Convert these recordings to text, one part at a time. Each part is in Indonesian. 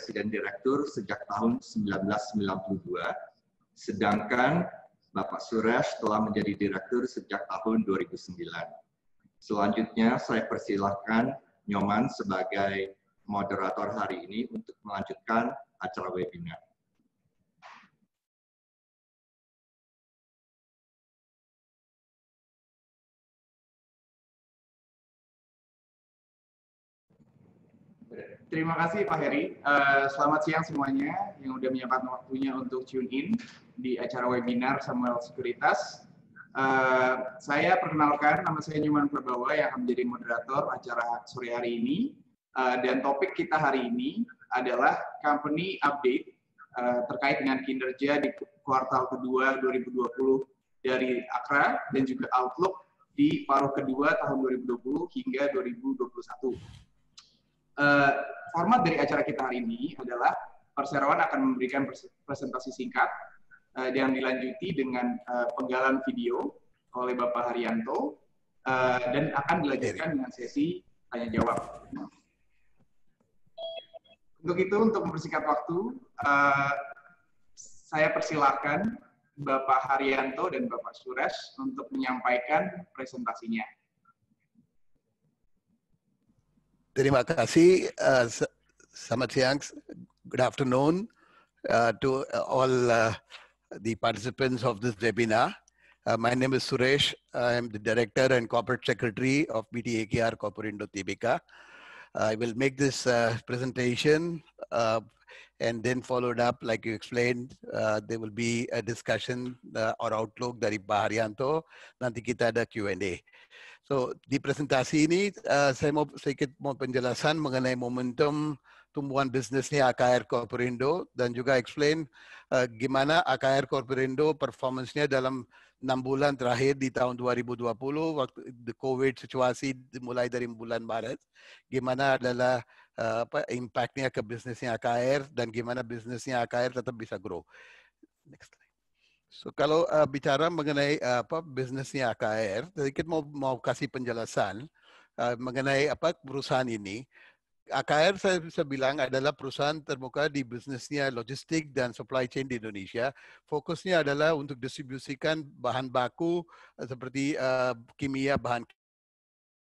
Presiden Direktur sejak tahun 1992, sedangkan Bapak Suresh telah menjadi Direktur sejak tahun 2009. Selanjutnya saya persilahkan Nyoman sebagai moderator hari ini untuk melanjutkan acara webinar. terima kasih Pak Heri. Uh, selamat siang semuanya yang sudah menyempatkan waktunya untuk tune in di acara webinar Samuel Sekuritas. Uh, saya perkenalkan, nama saya Nyuman Prabawa yang akan menjadi moderator acara sore hari ini. Uh, dan topik kita hari ini adalah company update uh, terkait dengan kinerja di kuartal kedua 2020 dari Akra dan juga outlook di paruh kedua tahun 2020 hingga 2021 uh, format dari acara kita hari ini adalah perseroan akan memberikan presentasi singkat uh, eh, yang dilanjuti dengan uh, penggalan video oleh Bapak Haryanto uh, dan akan dilanjutkan dengan sesi tanya jawab. Untuk itu, untuk mempersingkat waktu, uh, saya persilahkan Bapak Haryanto dan Bapak Suresh untuk menyampaikan presentasinya. Terima kasih. Uh, good afternoon uh, to uh, all uh, the participants of this webinar. Uh, my name is Suresh. I am the Director and Corporate Secretary of BTAKR Corporate Tibika. I will make this uh, presentation uh, and then followed up, like you explained, there will be a discussion or outlook dari Pak Haryanto, nanti kita ada Q&A. So di presentasi ini uh, saya mau sedikit mau penjelasan mengenai momentum tumbuhan bisnisnya AKR Corporindo dan juga explain uh, gimana AKR Corporindo performance-nya dalam enam bulan terakhir di tahun 2020 waktu the COVID situasi dimulai dari bulan Maret gimana adalah uh, apa impactnya ke bisnisnya AKR dan gimana bisnisnya AKR tetap bisa grow. Next slide. So kalau uh, bicara mengenai uh, apa bisnisnya AKR, sedikit mau mau kasih penjelasan uh, mengenai apa perusahaan ini. AKR saya bisa bilang adalah perusahaan terbuka di bisnisnya logistik dan supply chain di Indonesia. Fokusnya adalah untuk distribusikan bahan baku seperti uh, kimia, bahan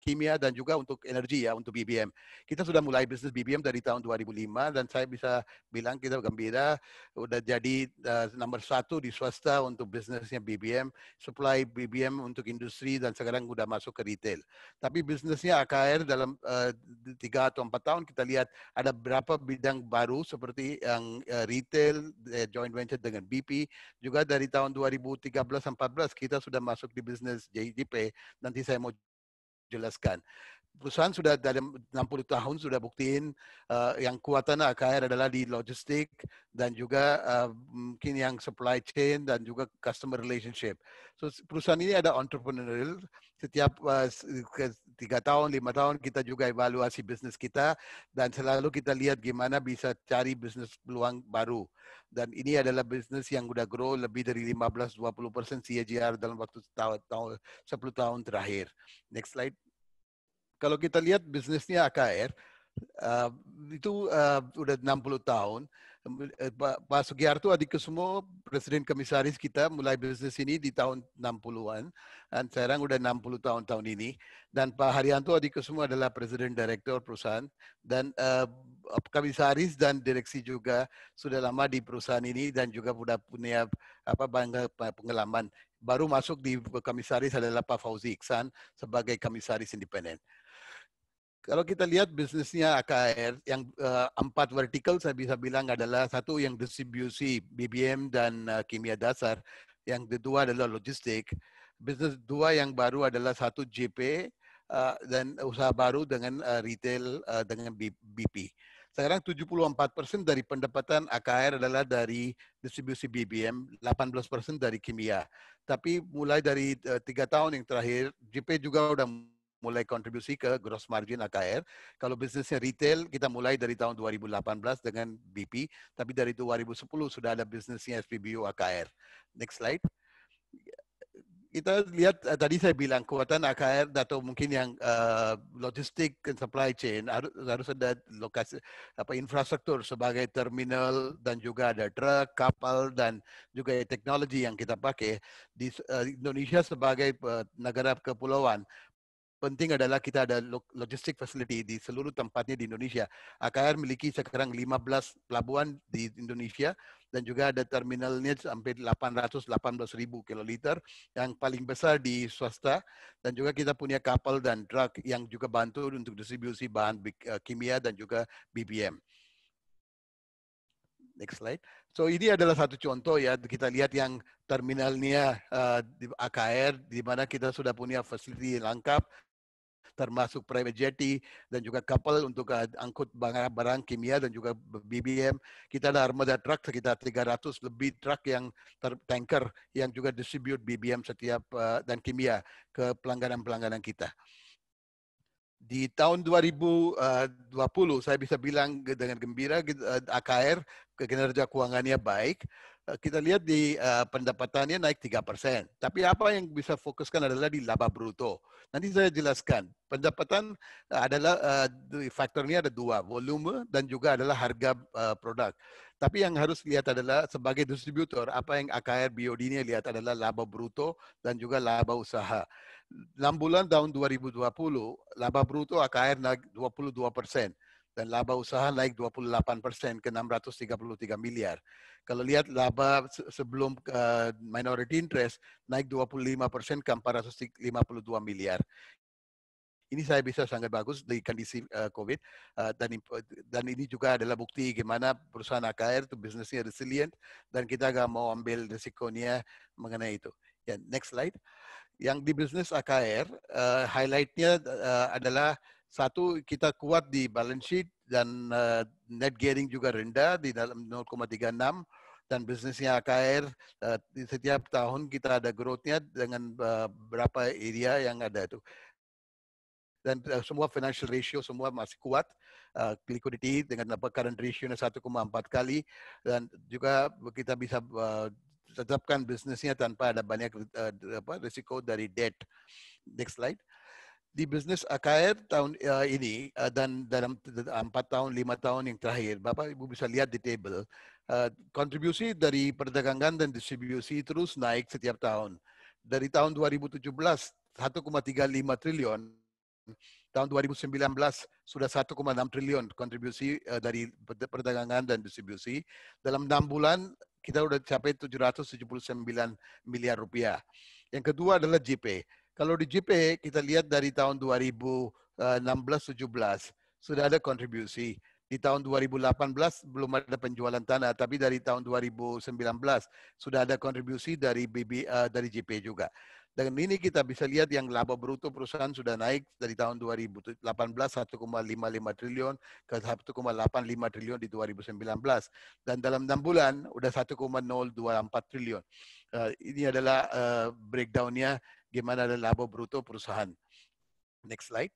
kimia dan juga untuk energi ya, untuk BBM. Kita sudah mulai bisnis BBM dari tahun 2005 dan saya bisa bilang kita gembira udah jadi uh, nomor satu di swasta untuk bisnisnya BBM, supply BBM untuk industri dan sekarang udah masuk ke retail. Tapi bisnisnya AKR dalam eh, tiga atau empat tahun kita lihat ada berapa bidang baru seperti yang uh, retail uh, joint venture dengan BP juga dari tahun 2013-14 kita sudah masuk di bisnis JDP. Nanti saya mau jelaskan. Perusahaan sudah dalam 60 tahun sudah buktiin uh, yang kuatan AKR adalah di logistik dan juga uh, mungkin yang supply chain dan juga customer relationship. So perusahaan ini ada entrepreneurial setiap uh, tiga tahun, lima tahun kita juga evaluasi bisnis kita dan selalu kita lihat gimana bisa cari bisnis peluang baru. Dan ini adalah bisnis yang sudah grow lebih dari 15-20% persen CAGR dalam waktu tahun, tahun, 10 tahun terakhir. Next slide. Kalau kita lihat bisnisnya AKR, uh, eh, itu uh, udah 60 tahun Eh, Pak Sugiharto adik semua presiden komisaris kita mulai bisnis ini di tahun 60-an dan sekarang udah 60 tahun-tahun ini dan Pak Haryanto adik semua adalah presiden direktur perusahaan dan uh, komisaris dan direksi juga sudah lama di perusahaan ini dan juga sudah punya apa bangga pengalaman baru masuk di komisaris adalah Pak Fauzi Iksan sebagai komisaris independen. Kalau kita lihat bisnisnya AKR, yang uh, empat vertikal saya bisa bilang adalah satu yang distribusi BBM dan uh, kimia dasar, yang kedua adalah logistik, bisnis dua yang baru adalah satu JP uh, eh, dan usaha baru dengan uh, retail uh, dengan BP. Sekarang 74 persen dari pendapatan AKR adalah dari distribusi BBM, 18 persen dari kimia. Tapi mulai dari tiga tahun yang terakhir, JP juga sudah mulai kontribusi ke gross margin AKR. Kalau bisnisnya retail, kita mulai dari tahun 2018 dengan BP, tapi dari 2010 sudah ada bisnisnya SPBU AKR. Next slide. Kita lihat eh, tadi saya bilang kekuatan AKR atau mungkin yang uh, logistik dan supply chain harus, harus ada lokasi apa infrastruktur sebagai terminal dan juga ada truk, kapal dan juga teknologi yang kita pakai di uh, Indonesia sebagai uh, negara kepulauan penting adalah kita ada logistik facility di seluruh tempatnya di Indonesia. AKR memiliki sekarang 15 pelabuhan di Indonesia dan juga ada terminalnya sampai 818 ribu kiloliter yang paling besar di swasta dan juga kita punya kapal dan truk yang juga bantu untuk distribusi bahan eh, kimia dan juga BBM. Next slide. So ini adalah satu contoh ya kita lihat yang terminalnya uh, di AKR di mana kita sudah punya fasiliti lengkap termasuk private jetty dan juga kapal untuk eh, angkut barang, barang kimia dan juga BBM. Kita ada armada truk sekitar 300 lebih truk yang tanker yang juga distribute BBM setiap uh, dan kimia ke pelangganan-pelangganan kita. Di tahun 2020 saya bisa bilang dengan gembira AKR kinerja keuangannya baik, eh, kita lihat di eh, pendapatannya naik 3%. Tapi apa yang bisa fokuskan adalah di laba bruto. Nanti saya jelaskan. Pendapatan eh, adalah faktor faktornya ada dua, volume dan juga adalah harga produk. Tapi yang harus lihat adalah sebagai distributor, apa yang AKR BOD ini lihat adalah laba bruto dan juga laba usaha. 6 bulan tahun 2020, laba bruto AKR naik 22 persen dan laba usaha naik 28 persen ke 633 miliar. Kalau lihat laba sebelum eh, minority interest naik 25 persen ke 452 miliar. Ini saya bisa sangat bagus di kondisi eh, COVID eh, dan dan ini juga adalah bukti gimana perusahaan AKR itu bisnisnya resilient dan kita gak mau ambil resikonya mengenai itu. Yeah, next slide. Yang di bisnis AKR uh, highlightnya uh, adalah satu, kita kuat di balance sheet dan uh, net gearing juga rendah di dalam 0,36 dan bisnisnya AKR uh, eh, setiap tahun kita ada growth-nya dengan uh, berapa area yang ada itu. Dan semua financial ratio semua masih kuat. liquidity dengan apa current ratio-nya 1,4 kali dan juga kita bisa uh, tetapkan bisnisnya tanpa ada banyak risiko dari debt. Next slide di bisnis AKR tahun uh, ini uh, dan dalam empat tahun lima tahun yang terakhir Bapak Ibu bisa lihat di table uh, kontribusi dari perdagangan dan distribusi terus naik setiap tahun dari tahun 2017 1,35 triliun tahun 2019 sudah 1,6 triliun kontribusi uh, dari perdagangan dan distribusi dalam enam bulan kita sudah capai 779 miliar rupiah yang kedua adalah JP kalau di JP kita lihat dari tahun 2016-17 eh, sudah ada kontribusi. Di tahun 2018 belum ada penjualan tanah, tapi dari tahun 2019 sudah ada kontribusi dari BB uh, eh, dari JP juga. Dan ini kita bisa lihat yang laba bruto perusahaan sudah naik dari tahun 2018 1,55 triliun ke 1,85 triliun di 2019 dan dalam 6 bulan udah 1,024 triliun. Uh, ini adalah uh, breakdownnya gimana laba bruto perusahaan. Next slide.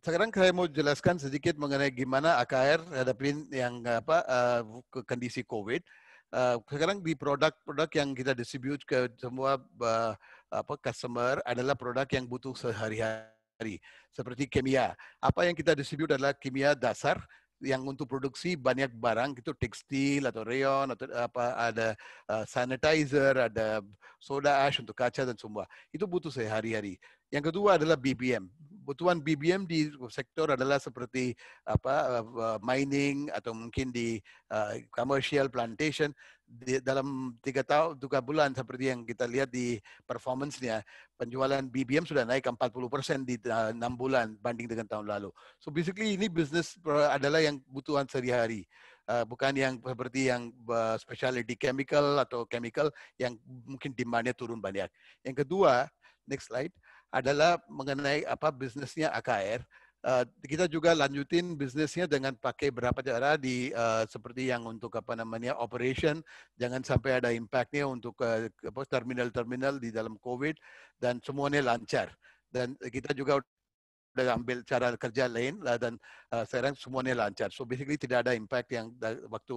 Sekarang saya mau jelaskan sedikit mengenai gimana AKR hadapin yang apa uh, kondisi COVID. Uh, sekarang di produk-produk yang kita distribute ke semua uh, apa customer adalah produk yang butuh sehari-hari seperti kimia. Apa yang kita distribute adalah kimia dasar yang untuk produksi banyak barang gitu tekstil atau rayon atau eh, apa ada uh, sanitizer ada soda ash untuk kaca dan semua itu butuh sehari hari yang kedua adalah BBM kebutuhan BBM di sektor adalah seperti apa eh, eh, mining atau mungkin di eh, commercial plantation di, dalam tiga tahun tiga bulan seperti yang kita lihat di performancenya penjualan BBM sudah naik 40 persen di enam bulan banding dengan tahun lalu. So basically ini bisnis adalah yang kebutuhan sehari-hari. Uh, bukan yang seperti yang uh, specialty chemical atau chemical yang mungkin demandnya turun banyak. Yang kedua, next slide adalah mengenai apa bisnisnya AKR. Uh, eh, kita juga lanjutin bisnisnya dengan pakai berapa cara di uh, seperti yang untuk apa namanya operation jangan sampai ada impactnya untuk terminal eh, terminal-terminal di dalam COVID dan semuanya lancar dan kita juga udah ambil cara kerja lain dan uh, sekarang semuanya lancar. So basically tidak ada impact yang waktu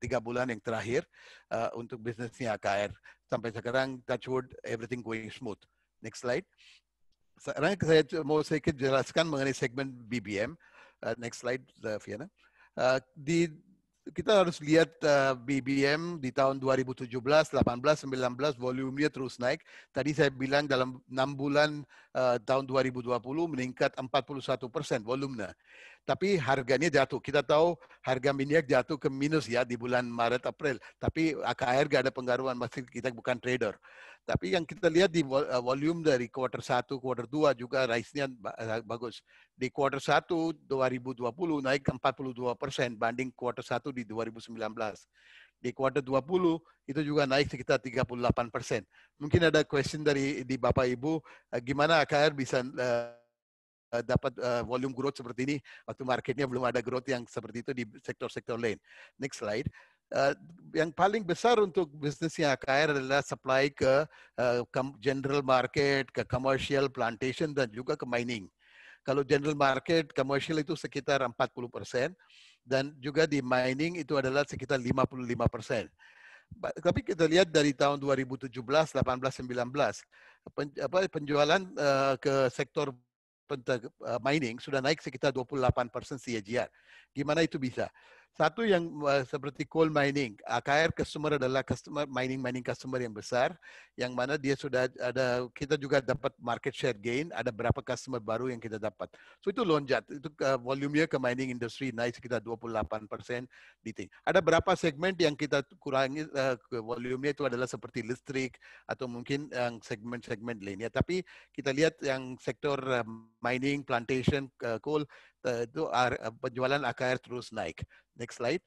tiga bulan yang terakhir uh, untuk bisnisnya AKR. Sampai sekarang touchwood everything going smooth. Next slide. Sekarang saya mau saya jelaskan mengenai segmen BBM. Uh, next slide, uh, Fiona. Uh, di kita harus lihat uh, BBM di tahun 2017, 18, 19 volumenya terus naik. Tadi saya bilang dalam 6 bulan uh, tahun 2020 meningkat 41 persen volumenya tapi harganya jatuh. Kita tahu harga minyak jatuh ke minus ya di bulan Maret April, tapi AKR gak ada pengaruhan masih kita bukan trader. Tapi yang kita lihat di eh, volume dari quarter 1, quarter 2 juga rise eh, bagus. Di quarter 1 2020 naik 42 persen banding quarter 1 di 2019 di kuartal 20 itu juga naik sekitar 38 persen. Mungkin ada question dari di Bapak Ibu, eh, gimana AKR bisa uh, Eh, dapat uh, volume growth seperti ini waktu marketnya belum ada growth yang seperti itu di sektor-sektor lain. Next slide. Uh, yang paling besar untuk bisnisnya KR adalah supply ke uh, general market, ke commercial, plantation, dan juga ke mining. Kalau general market, commercial itu sekitar 40 persen, dan juga di mining itu adalah sekitar 55 persen tapi kita lihat dari tahun 2017, 18, 19 pen, apa, penjualan uh, ke sektor Eh, mining sudah naik sekitar 28% persen CAGR. Gimana itu bisa? Satu yang uh, seperti coal mining, AKR ah, customer adalah customer mining mining customer yang besar, yang mana dia sudah ada kita juga dapat market share gain, ada berapa customer baru yang kita dapat. So itu lonjat, itu uh, eh, volumenya ke mining industry naik sekitar 28 persen di ting. Ada berapa segmen yang kita kurangi uh, volumenya itu adalah seperti listrik atau mungkin yang segmen-segmen lainnya. Tapi kita lihat yang sektor uh, mining, plantation, uh, coal uh, itu penjualan AKR terus naik. Next slide.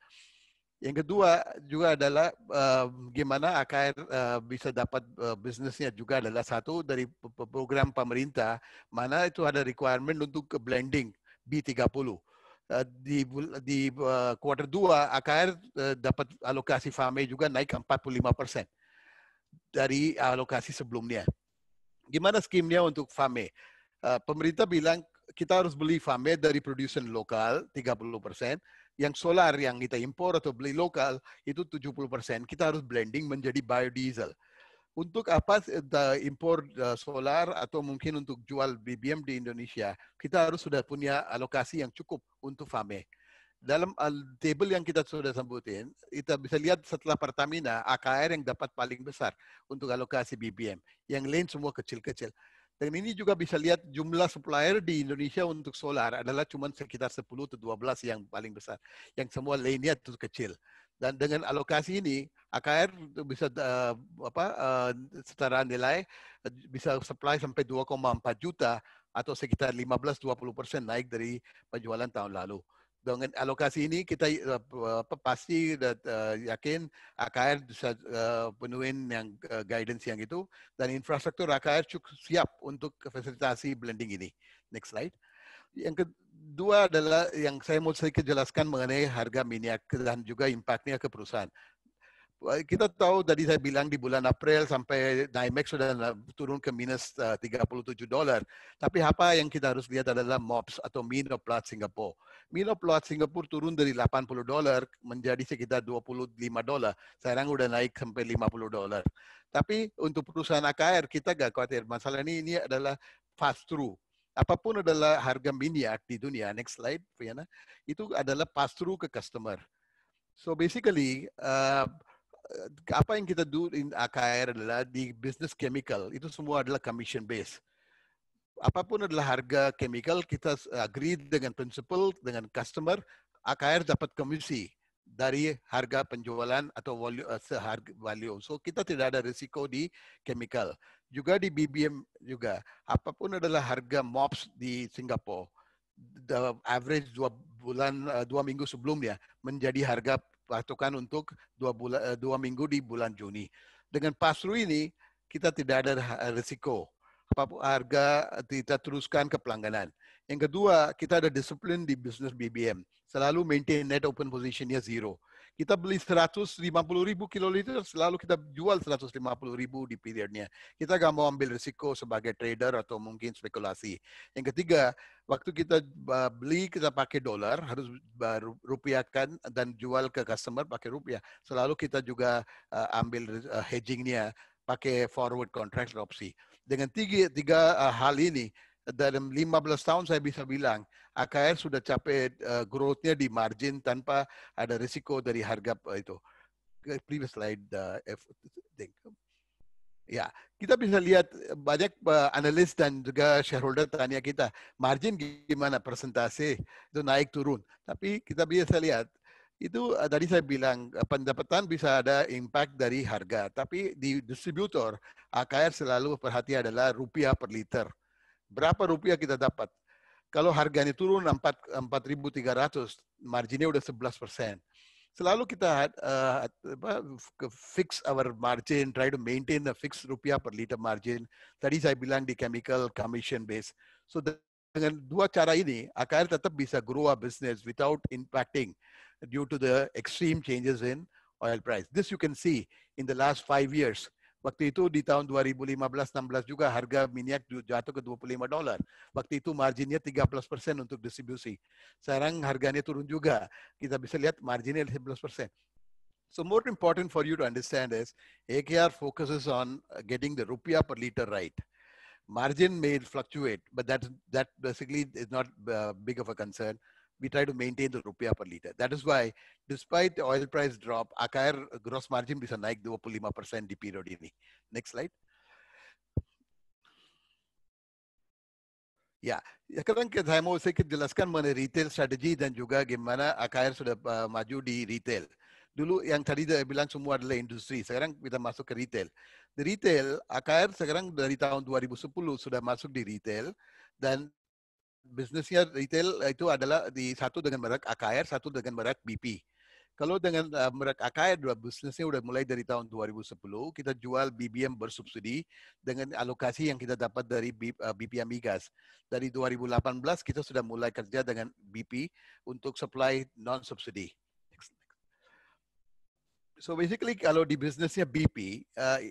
Yang kedua juga adalah uh, gimana AKR uh, eh, bisa dapat uh, eh, bisnisnya juga adalah satu dari program pemerintah mana itu ada requirement untuk blending B30. Uh, di di uh, quarter 2 AKR uh, dapat alokasi FAME juga naik 45% dari alokasi sebelumnya. Gimana skimnya untuk FAME? Uh, pemerintah bilang kita harus beli FAME dari produsen lokal 30 persen yang solar yang kita impor atau beli lokal itu 70%. Kita harus blending menjadi biodiesel. Untuk apa eh, impor eh, solar atau mungkin untuk jual BBM di Indonesia, kita harus sudah punya alokasi yang cukup untuk FAME. Dalam eh, table yang kita sudah sambutin, kita bisa lihat setelah Pertamina, AKR yang dapat paling besar untuk alokasi BBM. Yang lain semua kecil-kecil. Dan ini juga bisa lihat jumlah supplier di Indonesia untuk solar adalah cuma sekitar 10 atau 12 yang paling besar. Yang semua lainnya itu kecil. Dan dengan alokasi ini, AKR bisa uh, apa uh, eh, secara nilai eh, bisa supply sampai 2,4 juta atau sekitar 15-20 persen naik dari penjualan tahun lalu dengan eh, alokasi ini kita uh, pasti uh, yakin AKR bisa uh, penuhin yang uh, guidance yang itu dan infrastruktur AKR cukup siap untuk fasilitasi blending ini. Next slide. Yang kedua adalah yang saya mau sedikit jelaskan mengenai harga minyak dan juga impactnya ke perusahaan kita tahu tadi saya bilang di bulan April sampai NYMEX sudah turun ke minus 37 eh, dolar. Tapi apa yang kita harus lihat adalah MOPS atau mean of plot Singapore. Mean plot Singapura turun dari 80 dolar menjadi sekitar 25 dolar. Sekarang sudah naik sampai 50 dolar. Tapi untuk perusahaan AKR kita gak khawatir. Masalah ini ini adalah fast through apapun adalah harga minyak di dunia, next slide, Fiana, itu adalah pass through ke customer. So basically, uh, Eh, apa yang kita do in AKR adalah di bisnis chemical itu semua adalah commission base. Apapun adalah harga chemical kita agree dengan principal dengan customer AKR dapat komisi dari harga penjualan atau value, eh, seharga value. So kita tidak ada risiko di chemical. Juga di BBM juga. Apapun adalah harga MOPS di Singapura. The average dua bulan eh, dua minggu sebelumnya menjadi harga patokan untuk dua, bulan, eh, dua minggu di bulan Juni. Dengan pasru ini, kita tidak ada eh, risiko. Harga eh, kita teruskan ke pelangganan. Yang kedua, kita ada disiplin di bisnis BBM. Selalu maintain net open positionnya zero kita beli 150 ribu kiloliter, selalu kita jual 150 ribu di periodnya. Kita nggak mau ambil risiko sebagai trader atau mungkin spekulasi. Yang ketiga, waktu kita beli kita pakai dolar, harus rupiahkan dan jual ke customer pakai rupiah. Selalu kita juga e, ambil e, hedgingnya pakai forward contract opsi. Dengan tiga, tiga e, hal ini, dalam 15 tahun saya bisa bilang AKR sudah capai uh, growth-nya di margin tanpa ada risiko dari harga uh, itu. Previous slide, uh, F, Ya, kita bisa lihat banyak analis dan juga shareholder tanya kita, margin gimana persentase itu naik turun. Tapi kita bisa lihat itu tadi saya bilang pendapatan bisa ada impact dari harga, tapi di distributor AKR selalu perhati adalah rupiah per liter. berapa rupiah kita dapat? Kalau harganya turun 4.300, marginnya udah 11 persen. Selalu kita uh, fix our margin, try to maintain a fixed rupiah per liter margin. Tadi saya bilang di chemical commission base. So the, dengan dua cara ini, AKR tetap bisa grow our business without impacting due to the extreme changes in oil price. This you can see in the last five years. Waktu itu di tahun 2015-16 juga harga minyak jatuh ke 25 dolar. Waktu itu marginnya 13 persen untuk distribusi. Sekarang harganya turun juga. Kita bisa lihat marginnya 11 persen. So more important for you to understand is AKR focuses on getting the rupiah per liter right. Margin may fluctuate, but that, that basically is not uh, big of a concern we try to maintain the rupiah per liter. That is why, despite the oil price drop, akar gross margin bisa naik 25% di periode ini. Next slide. Ya, sekarang saya mau sedikit jelaskan mana retail strategy dan juga gimana akhir sudah uh, maju di retail. Dulu yang tadi saya bilang semua adalah industri, sekarang kita masuk ke retail. Di retail, AKR sekarang dari tahun 2010 sudah masuk di retail dan bisnisnya retail eh, itu adalah di satu dengan merek AKR, satu dengan merek BP. Kalau dengan uh, merek AKR dua bisnisnya udah mulai dari tahun 2010 kita jual BBM bersubsidi dengan alokasi yang kita dapat dari B, uh, eh, migas. E dari 2018 kita sudah mulai kerja dengan BP untuk supply non subsidi. So basically kalau di bisnisnya BP, uh,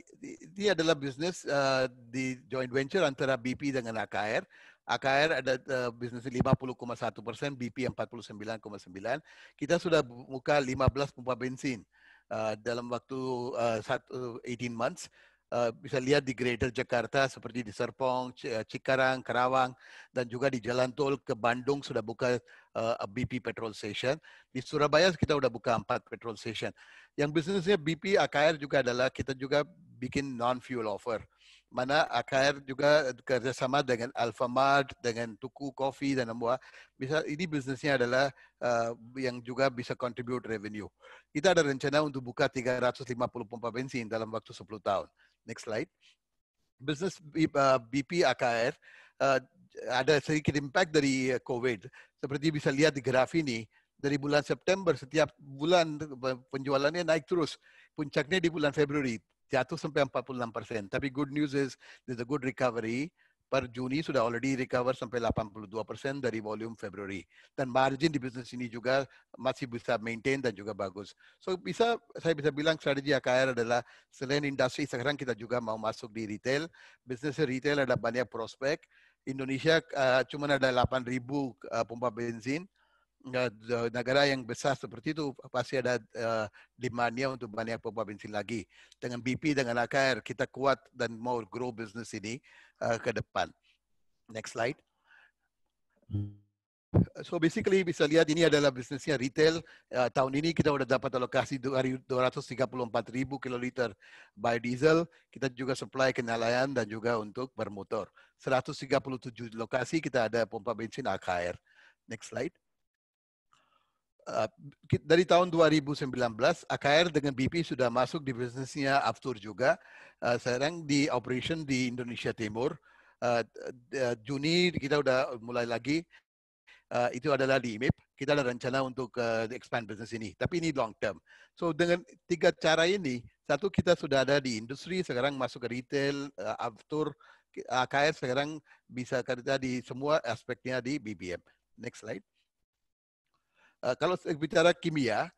ini adalah bisnis uh, di joint venture antara BP dengan AKR AKR ada uh, bisnis 50,1 persen, BP 49,9. Kita sudah buka 15 pompa bensin uh, dalam waktu uh, eh, 18 eh, months. Uh, bisa lihat di Greater Jakarta seperti di Serpong, Cikarang, Karawang, dan juga di Jalan Tol ke Bandung sudah buka uh, BP petrol station. Di Surabaya kita sudah buka empat petrol station. Yang bisnisnya BP AKR juga adalah kita juga bikin non-fuel offer mana AKR juga kerjasama dengan Alfamart, dengan Tuku Coffee dan semua. Bisa ini bisnisnya adalah uh, yang juga bisa contribute revenue. Kita ada rencana untuk buka 350 pompa bensin dalam waktu 10 tahun. Next slide. Bisnis BP eh, AKR uh, eh, ada sedikit impact dari COVID. Seperti bisa lihat di graf ini, dari bulan September setiap bulan penjualannya naik terus. Puncaknya di bulan Februari jatuh ya, sampai 46%. Tapi good news is there's a good recovery. Per Juni sudah already recover sampai 82% persen dari volume Februari. Dan margin di bisnis ini juga masih bisa maintain dan juga bagus. So bisa saya bisa bilang strategi AKR adalah selain industri sekarang kita juga mau masuk di retail. Bisnis retail ada banyak prospek. Indonesia uh, eh, cuma ada 8.000 uh, eh, pompa bensin negara yang besar seperti itu pasti ada uh, demandnya untuk banyak pompa bensin lagi. Dengan BP, dengan AKR, kita kuat dan mau grow bisnis ini uh, ke depan. Next slide. So basically bisa lihat ini adalah bisnisnya retail. Uh, tahun ini kita sudah dapat alokasi ribu kiloliter biodiesel. Kita juga supply ke nelayan dan juga untuk bermotor. 137 lokasi kita ada pompa bensin AKR. Next slide. Eh, dari tahun 2019 AKR dengan BP sudah masuk di bisnisnya Aftur juga. Eh, sekarang di operation di Indonesia Timur. Eh, Juni kita sudah mulai lagi. itu adalah di IMIP. Kita ada rencana untuk expand bisnis ini. Tapi ini long term. So dengan tiga cara ini, satu kita sudah ada di industri, sekarang masuk ke retail, uh, Aftur, AKR sekarang bisa kerja di semua aspeknya di BBM. Next slide uh, kalau bicara kimia,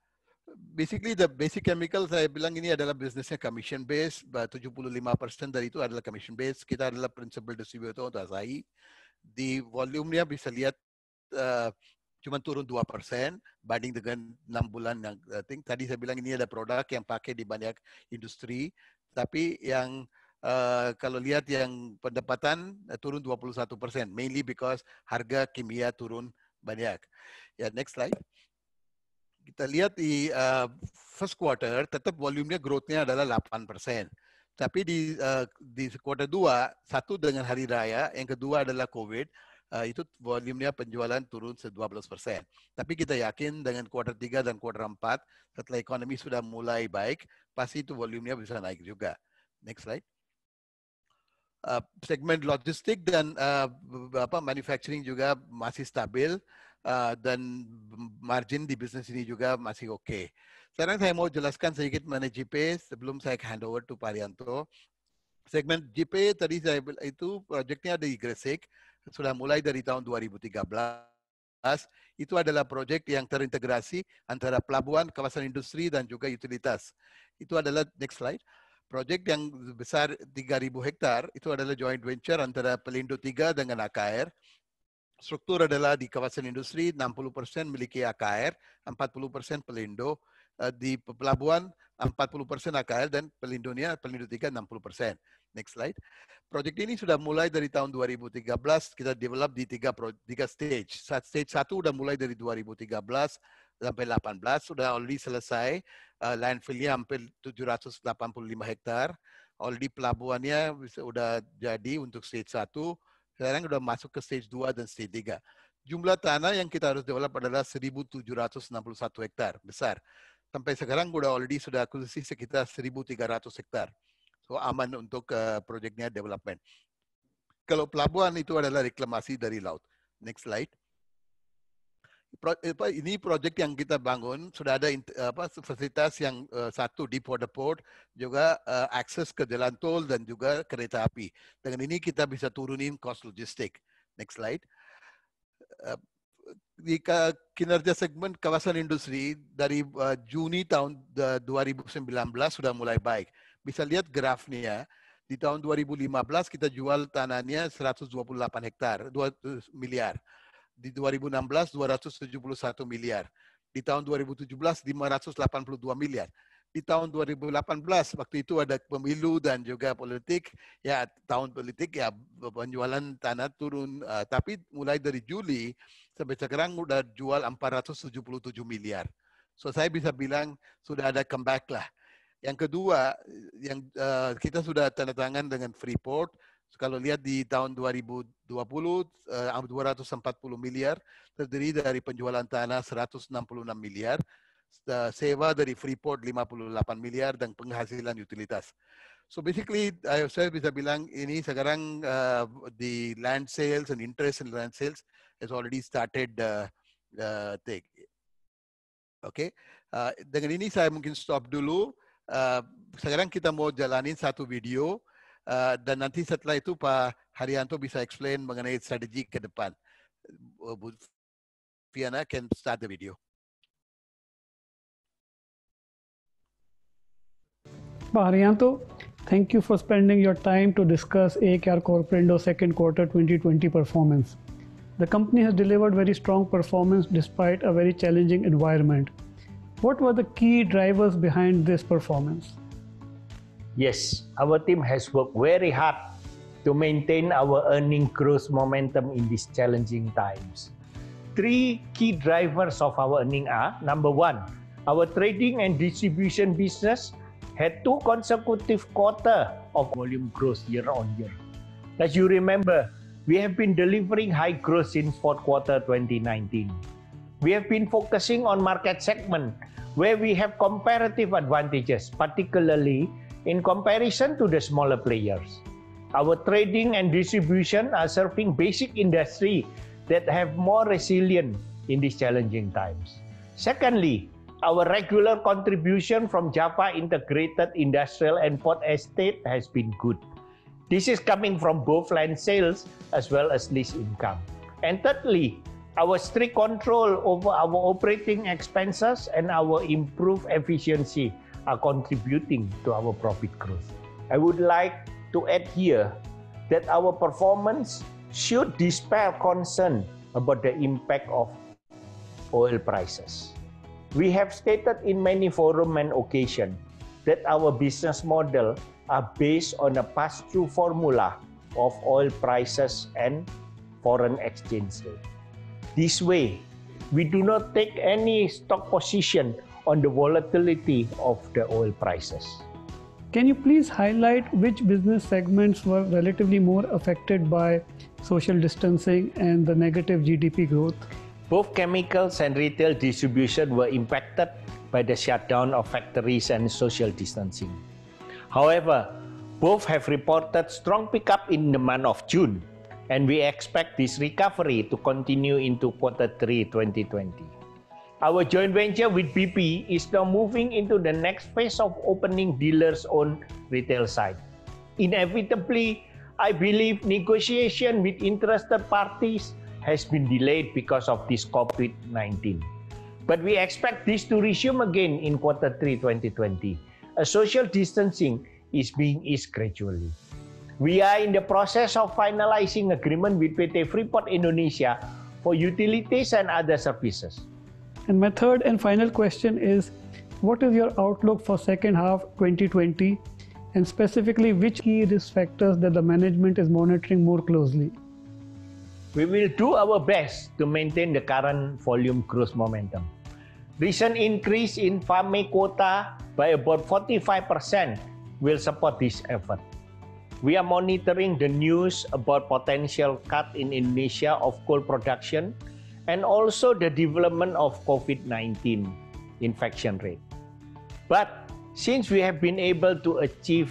basically the basic chemical saya bilang ini adalah bisnisnya commission based, 75% dari itu adalah commission based. Kita adalah principal distributor untuk Asahi. Di volumenya bisa lihat uh, eh, cuma turun 2% banding dengan enam bulan yang uh, think. tadi saya bilang ini ada produk yang pakai di banyak industri, tapi yang Uh, kalau lihat yang pendapatan uh, turun 21 persen, mainly because harga kimia turun banyak. Ya, next slide. Kita lihat di uh, first quarter, tetap volumenya growth-nya adalah 8%. Tapi di uh, di quarter 2, satu dengan hari raya, yang kedua adalah COVID, uh, itu volumenya penjualan turun se-12 persen. Tapi kita yakin dengan quarter 3 dan quarter 4, setelah ekonomi sudah mulai baik, pasti itu volumenya bisa naik juga. Next slide. Eh, segmen logistik dan uh, apa manufacturing juga masih stabil uh, dan margin di bisnis ini juga masih oke. Okay. Sekarang saya mau jelaskan sedikit mengenai GP sebelum saya handover to Parianto. Segmen GP tadi saya itu proyeknya di Gresik sudah mulai dari tahun 2013 itu adalah proyek yang terintegrasi antara pelabuhan, kawasan industri, dan juga utilitas. Itu adalah, next slide. Proyek yang besar 3.000 hektar itu adalah joint venture antara Pelindo 3 dengan AKR. Struktur adalah di kawasan industri 60% miliki AKR, 40% Pelindo. Eh, di pelabuhan 40% AKR dan Pelindonia Pelindo 3 60%. Next slide. Proyek ini sudah mulai dari tahun 2013 kita develop di tiga pro, tiga stage. Stage satu sudah mulai dari 2013, sampai 18 sudah already selesai. Uh, landfillnya hampir 785 hektar. Already pelabuhannya sudah jadi untuk stage 1. Sekarang sudah masuk ke stage 2 dan stage 3. Jumlah tanah yang kita harus develop adalah 1.761 hektar besar. Sampai sekarang sudah already sudah akuisisi sekitar 1.300 hektar. So aman untuk uh, eh, proyeknya development. Kalau pelabuhan itu adalah reklamasi dari laut. Next slide pro, apa, ini proyek yang kita bangun sudah ada apa, fasilitas yang uh, satu di Port Port juga uh, akses ke jalan tol dan juga kereta api. Dengan ini kita bisa turunin cost logistik. Next slide. Uh, di kinerja segmen kawasan industri dari Juni tahun 2019 sudah mulai baik. Bisa lihat grafnya di tahun 2015 kita jual tanahnya 128 hektar, 2 miliar. Di 2016 271 miliar. Di tahun 2017 582 miliar. Di tahun 2018 waktu itu ada pemilu dan juga politik ya tahun politik ya penjualan tanah turun uh, tapi mulai dari Juli sampai sekarang sudah jual 477 miliar. So saya bisa bilang sudah ada comeback lah. Yang kedua, yang uh, kita sudah tanda tangan dengan Freeport, kalau lihat di tahun 2020, 240 eh, miliar terdiri dari penjualan tanah 166 miliar, sewa dari Freeport 58 miliar, dan penghasilan utilitas. So basically, eh, saya bisa bilang ini sekarang uh, eh, the land sales and interest in land sales has already started uh, uh, take. Oke, okay. uh, dengan ini saya mungkin stop dulu. Uh, sekarang kita mau jalanin satu video dan ah, nanti setelah itu Pak Haryanto bisa explain mengenai strategi ke depan. Bu Fiana can start the video. Pak Haryanto, thank you for spending your time to discuss AKR Corporendo second quarter 2020 performance. The company has delivered very strong performance despite a very challenging environment. What were the key drivers behind this performance? Yes, our team has worked very hard to maintain our earning growth momentum in these challenging times. Three key drivers of our earning are, number one, our trading and distribution business had two consecutive quarter of volume growth year on year. As you remember, we have been delivering high growth since fourth quarter 2019. We have been focusing on market segment where we have comparative advantages, particularly in comparison to the smaller players. Our trading and distribution are serving basic industry that have more resilience in these challenging times. Secondly, our regular contribution from Java Integrated Industrial and Port Estate has been good. This is coming from both land sales as well as lease income. And thirdly, our strict control over our operating expenses and our improved efficiency are contributing to our profit growth. I would like to add here that our performance should dispel concern about the impact of oil prices. We have stated in many forum and occasion that our business model are based on a pass-through formula of oil prices and foreign exchange rate. This way, we do not take any stock position on the volatility of the oil prices. Can you please highlight which business segments were relatively more affected by social distancing and the negative GDP growth? Both chemicals and retail distribution were impacted by the shutdown of factories and social distancing. However, both have reported strong pickup in the month of June, and we expect this recovery to continue into quarter 3 2020. Our joint venture with BP is now moving into the next phase of opening dealers on retail side. Inevitably, I believe negotiation with interested parties has been delayed because of this COVID-19. But we expect this to resume again in quarter 3 2020. A social distancing is being eased gradually. We are in the process of finalizing agreement with PT Freeport Indonesia for utilities and other services. And my third and final question is what is your outlook for second half 2020 and specifically which key risk factors that the management is monitoring more closely? We will do our best to maintain the current volume growth momentum. Recent increase in farm quota by about 45% will support this effort. We are monitoring the news about potential cut in Indonesia of coal production and also the development of COVID-19 infection rate. But since we have been able to achieve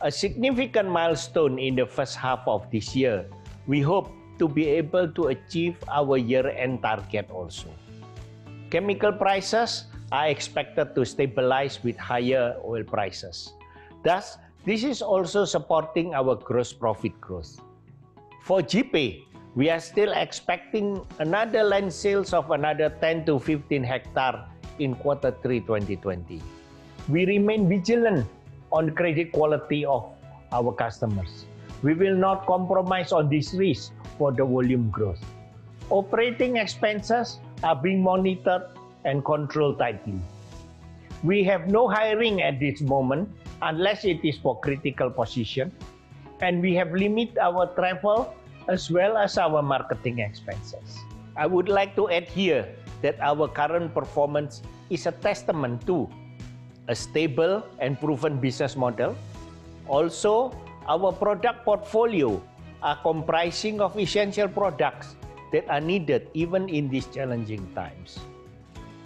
a significant milestone in the first half of this year, we hope to be able to achieve our year-end target also. Chemical prices are expected to stabilize with higher oil prices. Thus, this is also supporting our gross profit growth. For GP, we are still expecting another land sales of another 10 to 15 hectare in quarter 3 2020. We remain vigilant on credit quality of our customers. We will not compromise on this risk for the volume growth. Operating expenses are being monitored and controlled tightly. We have no hiring at this moment unless it is for critical position and we have limit our travel as well as our marketing expenses. I would like to add here that our current performance is a testament to a stable and proven business model. Also, our product portfolio are comprising of essential products that are needed even in these challenging times.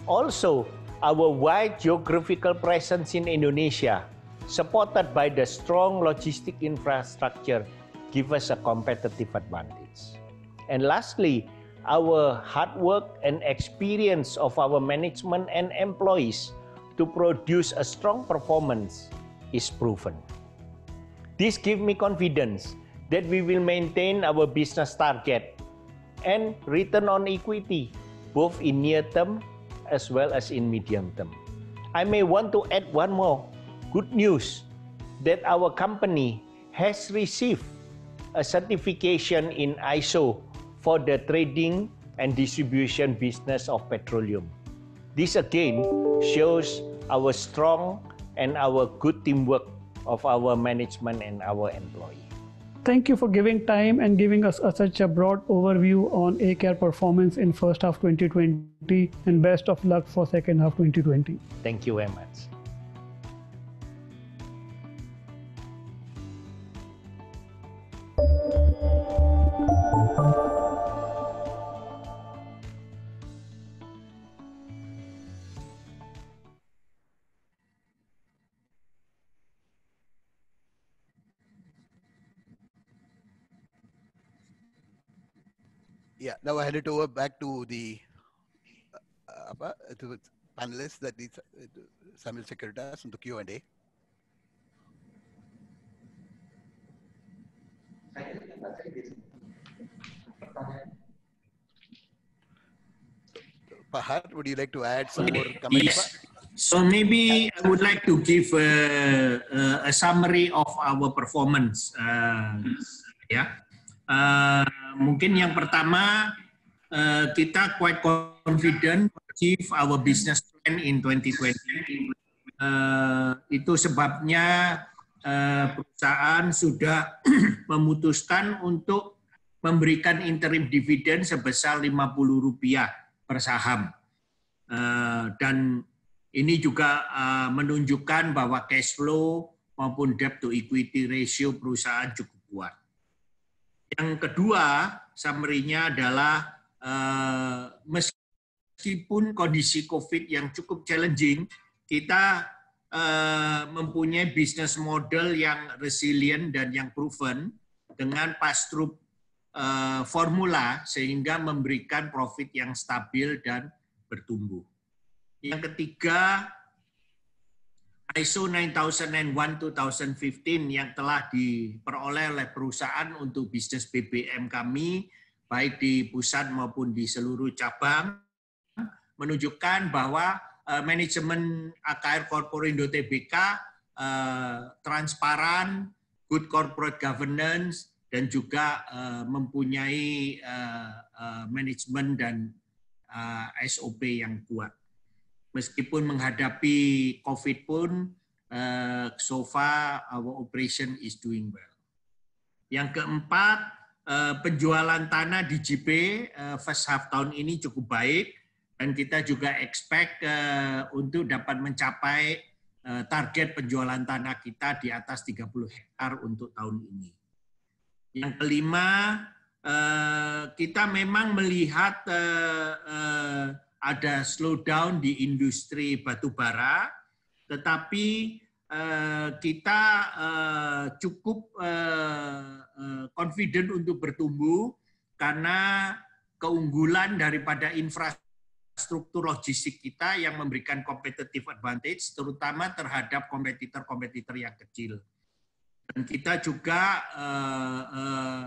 Also, our wide geographical presence in Indonesia, supported by the strong logistic infrastructure give us a competitive advantage. And lastly, our hard work and experience of our management and employees to produce a strong performance is proven. This gives me confidence that we will maintain our business target and return on equity both in near term as well as in medium term. I may want to add one more good news that our company has received a certification in ISO for the trading and distribution business of petroleum. This again shows our strong and our good teamwork of our management and our employee. Thank you for giving time and giving us a, such a broad overview on ACARE performance in first half 2020 and best of luck for second half 2020. Thank you very much. yeah now i hand it over back to the uh, uh to the panelists that is uh, samuel securitas and the q&a Fahad, would you like to add some more comments? Yes. So maybe I would like to give a, a, summary of our performance. Uh, ya, uh, mungkin yang pertama uh, kita quite confident to achieve our business plan in 2020. Uh, itu sebabnya uh, perusahaan sudah memutuskan untuk memberikan interim dividend sebesar 50 rupiah bersaham. Eh, dan ini juga eh, menunjukkan bahwa cash flow maupun debt to equity ratio perusahaan cukup kuat. Yang kedua, summary-nya adalah eh, meskipun kondisi COVID yang cukup challenging, kita mempunyai bisnis model yang resilient dan yang proven dengan pass-through Eh, formula sehingga memberikan profit yang stabil dan bertumbuh. Yang ketiga, ISO 9001-2015 yang telah diperoleh oleh perusahaan untuk bisnis BBM kami, baik di pusat maupun di seluruh cabang, menunjukkan bahwa eh, manajemen AKR Korporindo TBK eh, transparan, good corporate governance, dan juga eh, mempunyai uh, manajemen dan SOP yang kuat. Meskipun menghadapi COVID pun, uh, so far our operation is doing well. Yang keempat, penjualan tanah di JP uh, first half tahun ini cukup baik dan kita juga expect untuk dapat mencapai target penjualan tanah kita di atas 30 hektar untuk tahun ini yang kelima, eh, kita memang melihat eh, eh, ada slowdown di industri batubara, tetapi kita cukup confident untuk bertumbuh karena keunggulan daripada infrastruktur logistik kita yang memberikan competitive advantage terutama terhadap kompetitor-kompetitor yang kecil. Dan kita juga uh, uh,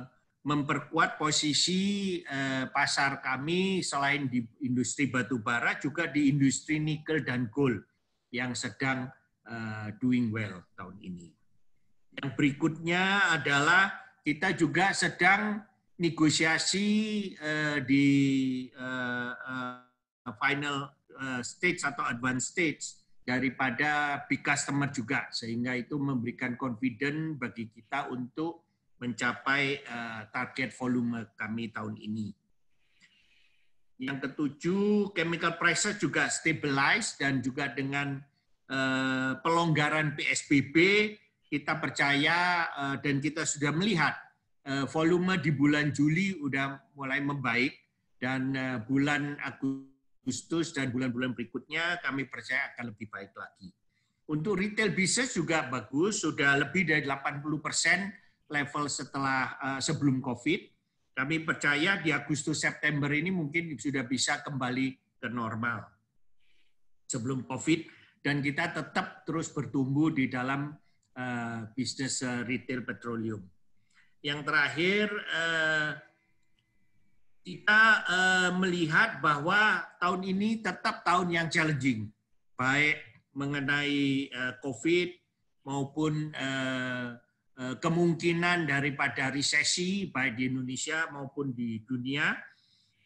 memperkuat posisi uh, pasar kami selain di industri batubara juga di industri nikel dan gold yang sedang uh, doing well tahun ini. Yang berikutnya adalah kita juga sedang negosiasi uh, di uh, uh, final uh, stage atau advanced stage daripada big customer juga sehingga itu memberikan confident bagi kita untuk mencapai eh, target volume kami tahun ini. Yang ketujuh, chemical prices juga stabilize dan juga dengan eh, pelonggaran PSBB kita percaya eh, dan kita sudah melihat volume di bulan Juli sudah mulai membaik dan bulan Agustus Agustus dan bulan-bulan berikutnya kami percaya akan lebih baik lagi. Untuk retail business juga bagus, sudah lebih dari 80 persen level setelah uh, sebelum COVID. Kami percaya di Agustus September ini mungkin sudah bisa kembali ke normal sebelum COVID dan kita tetap terus bertumbuh di dalam uh, bisnis uh, retail petroleum. Yang terakhir kita uh, melihat bahwa tahun ini tetap tahun yang challenging, baik mengenai uh, COVID maupun uh, uh, kemungkinan daripada resesi baik di Indonesia maupun di dunia.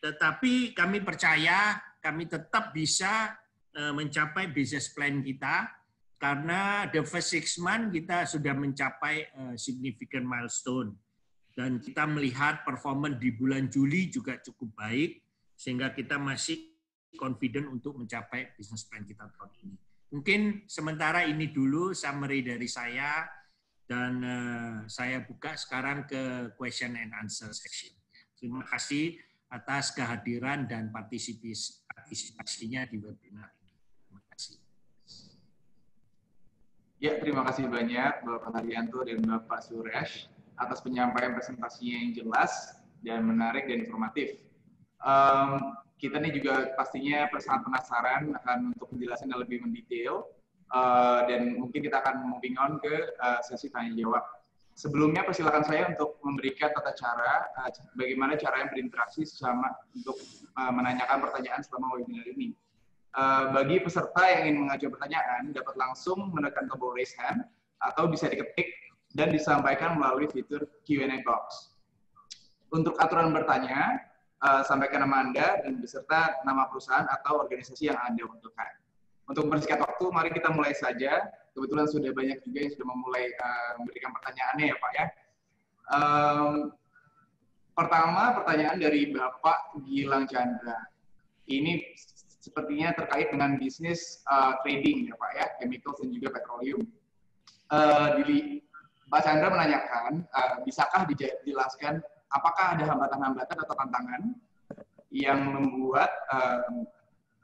Tetapi kami percaya kami tetap bisa uh, mencapai business plan kita karena the first six month kita sudah mencapai uh, significant milestone dan kita melihat performan di bulan Juli juga cukup baik sehingga kita masih confident untuk mencapai business plan kita tahun ini. Mungkin sementara ini dulu summary dari saya dan eh, saya buka sekarang ke question and answer section. Terima kasih atas kehadiran dan partisipasinya di webinar ini. Terima kasih. Ya, terima kasih banyak Bapak Haryanto dan Bapak Suresh atas penyampaian presentasinya yang jelas dan menarik dan informatif. Um, kita nih juga pastinya sangat penasaran akan untuk penjelasan yang lebih mendetail uh, dan mungkin kita akan moving on ke uh, sesi tanya jawab. Sebelumnya persilakan saya untuk memberikan tata cara uh, bagaimana caranya berinteraksi sama untuk uh, menanyakan pertanyaan selama webinar ini. Uh, bagi peserta yang ingin mengajukan pertanyaan dapat langsung menekan tombol raise hand atau bisa diketik dan disampaikan melalui fitur Q&A box. Untuk aturan bertanya, uh, sampaikan nama Anda dan beserta nama perusahaan atau organisasi yang Anda butuhkan. Untuk mempersingkat waktu, mari kita mulai saja. Kebetulan sudah banyak juga yang sudah memulai uh, memberikan pertanyaannya ya Pak ya. Um, pertama, pertanyaan dari Bapak Gilang Chandra. Ini sepertinya terkait dengan bisnis uh, trading ya Pak ya, chemicals dan juga petroleum. Uh, Mbak Chandra menanyakan, uh, bisakah dijelaskan apakah ada hambatan-hambatan atau tantangan yang membuat um,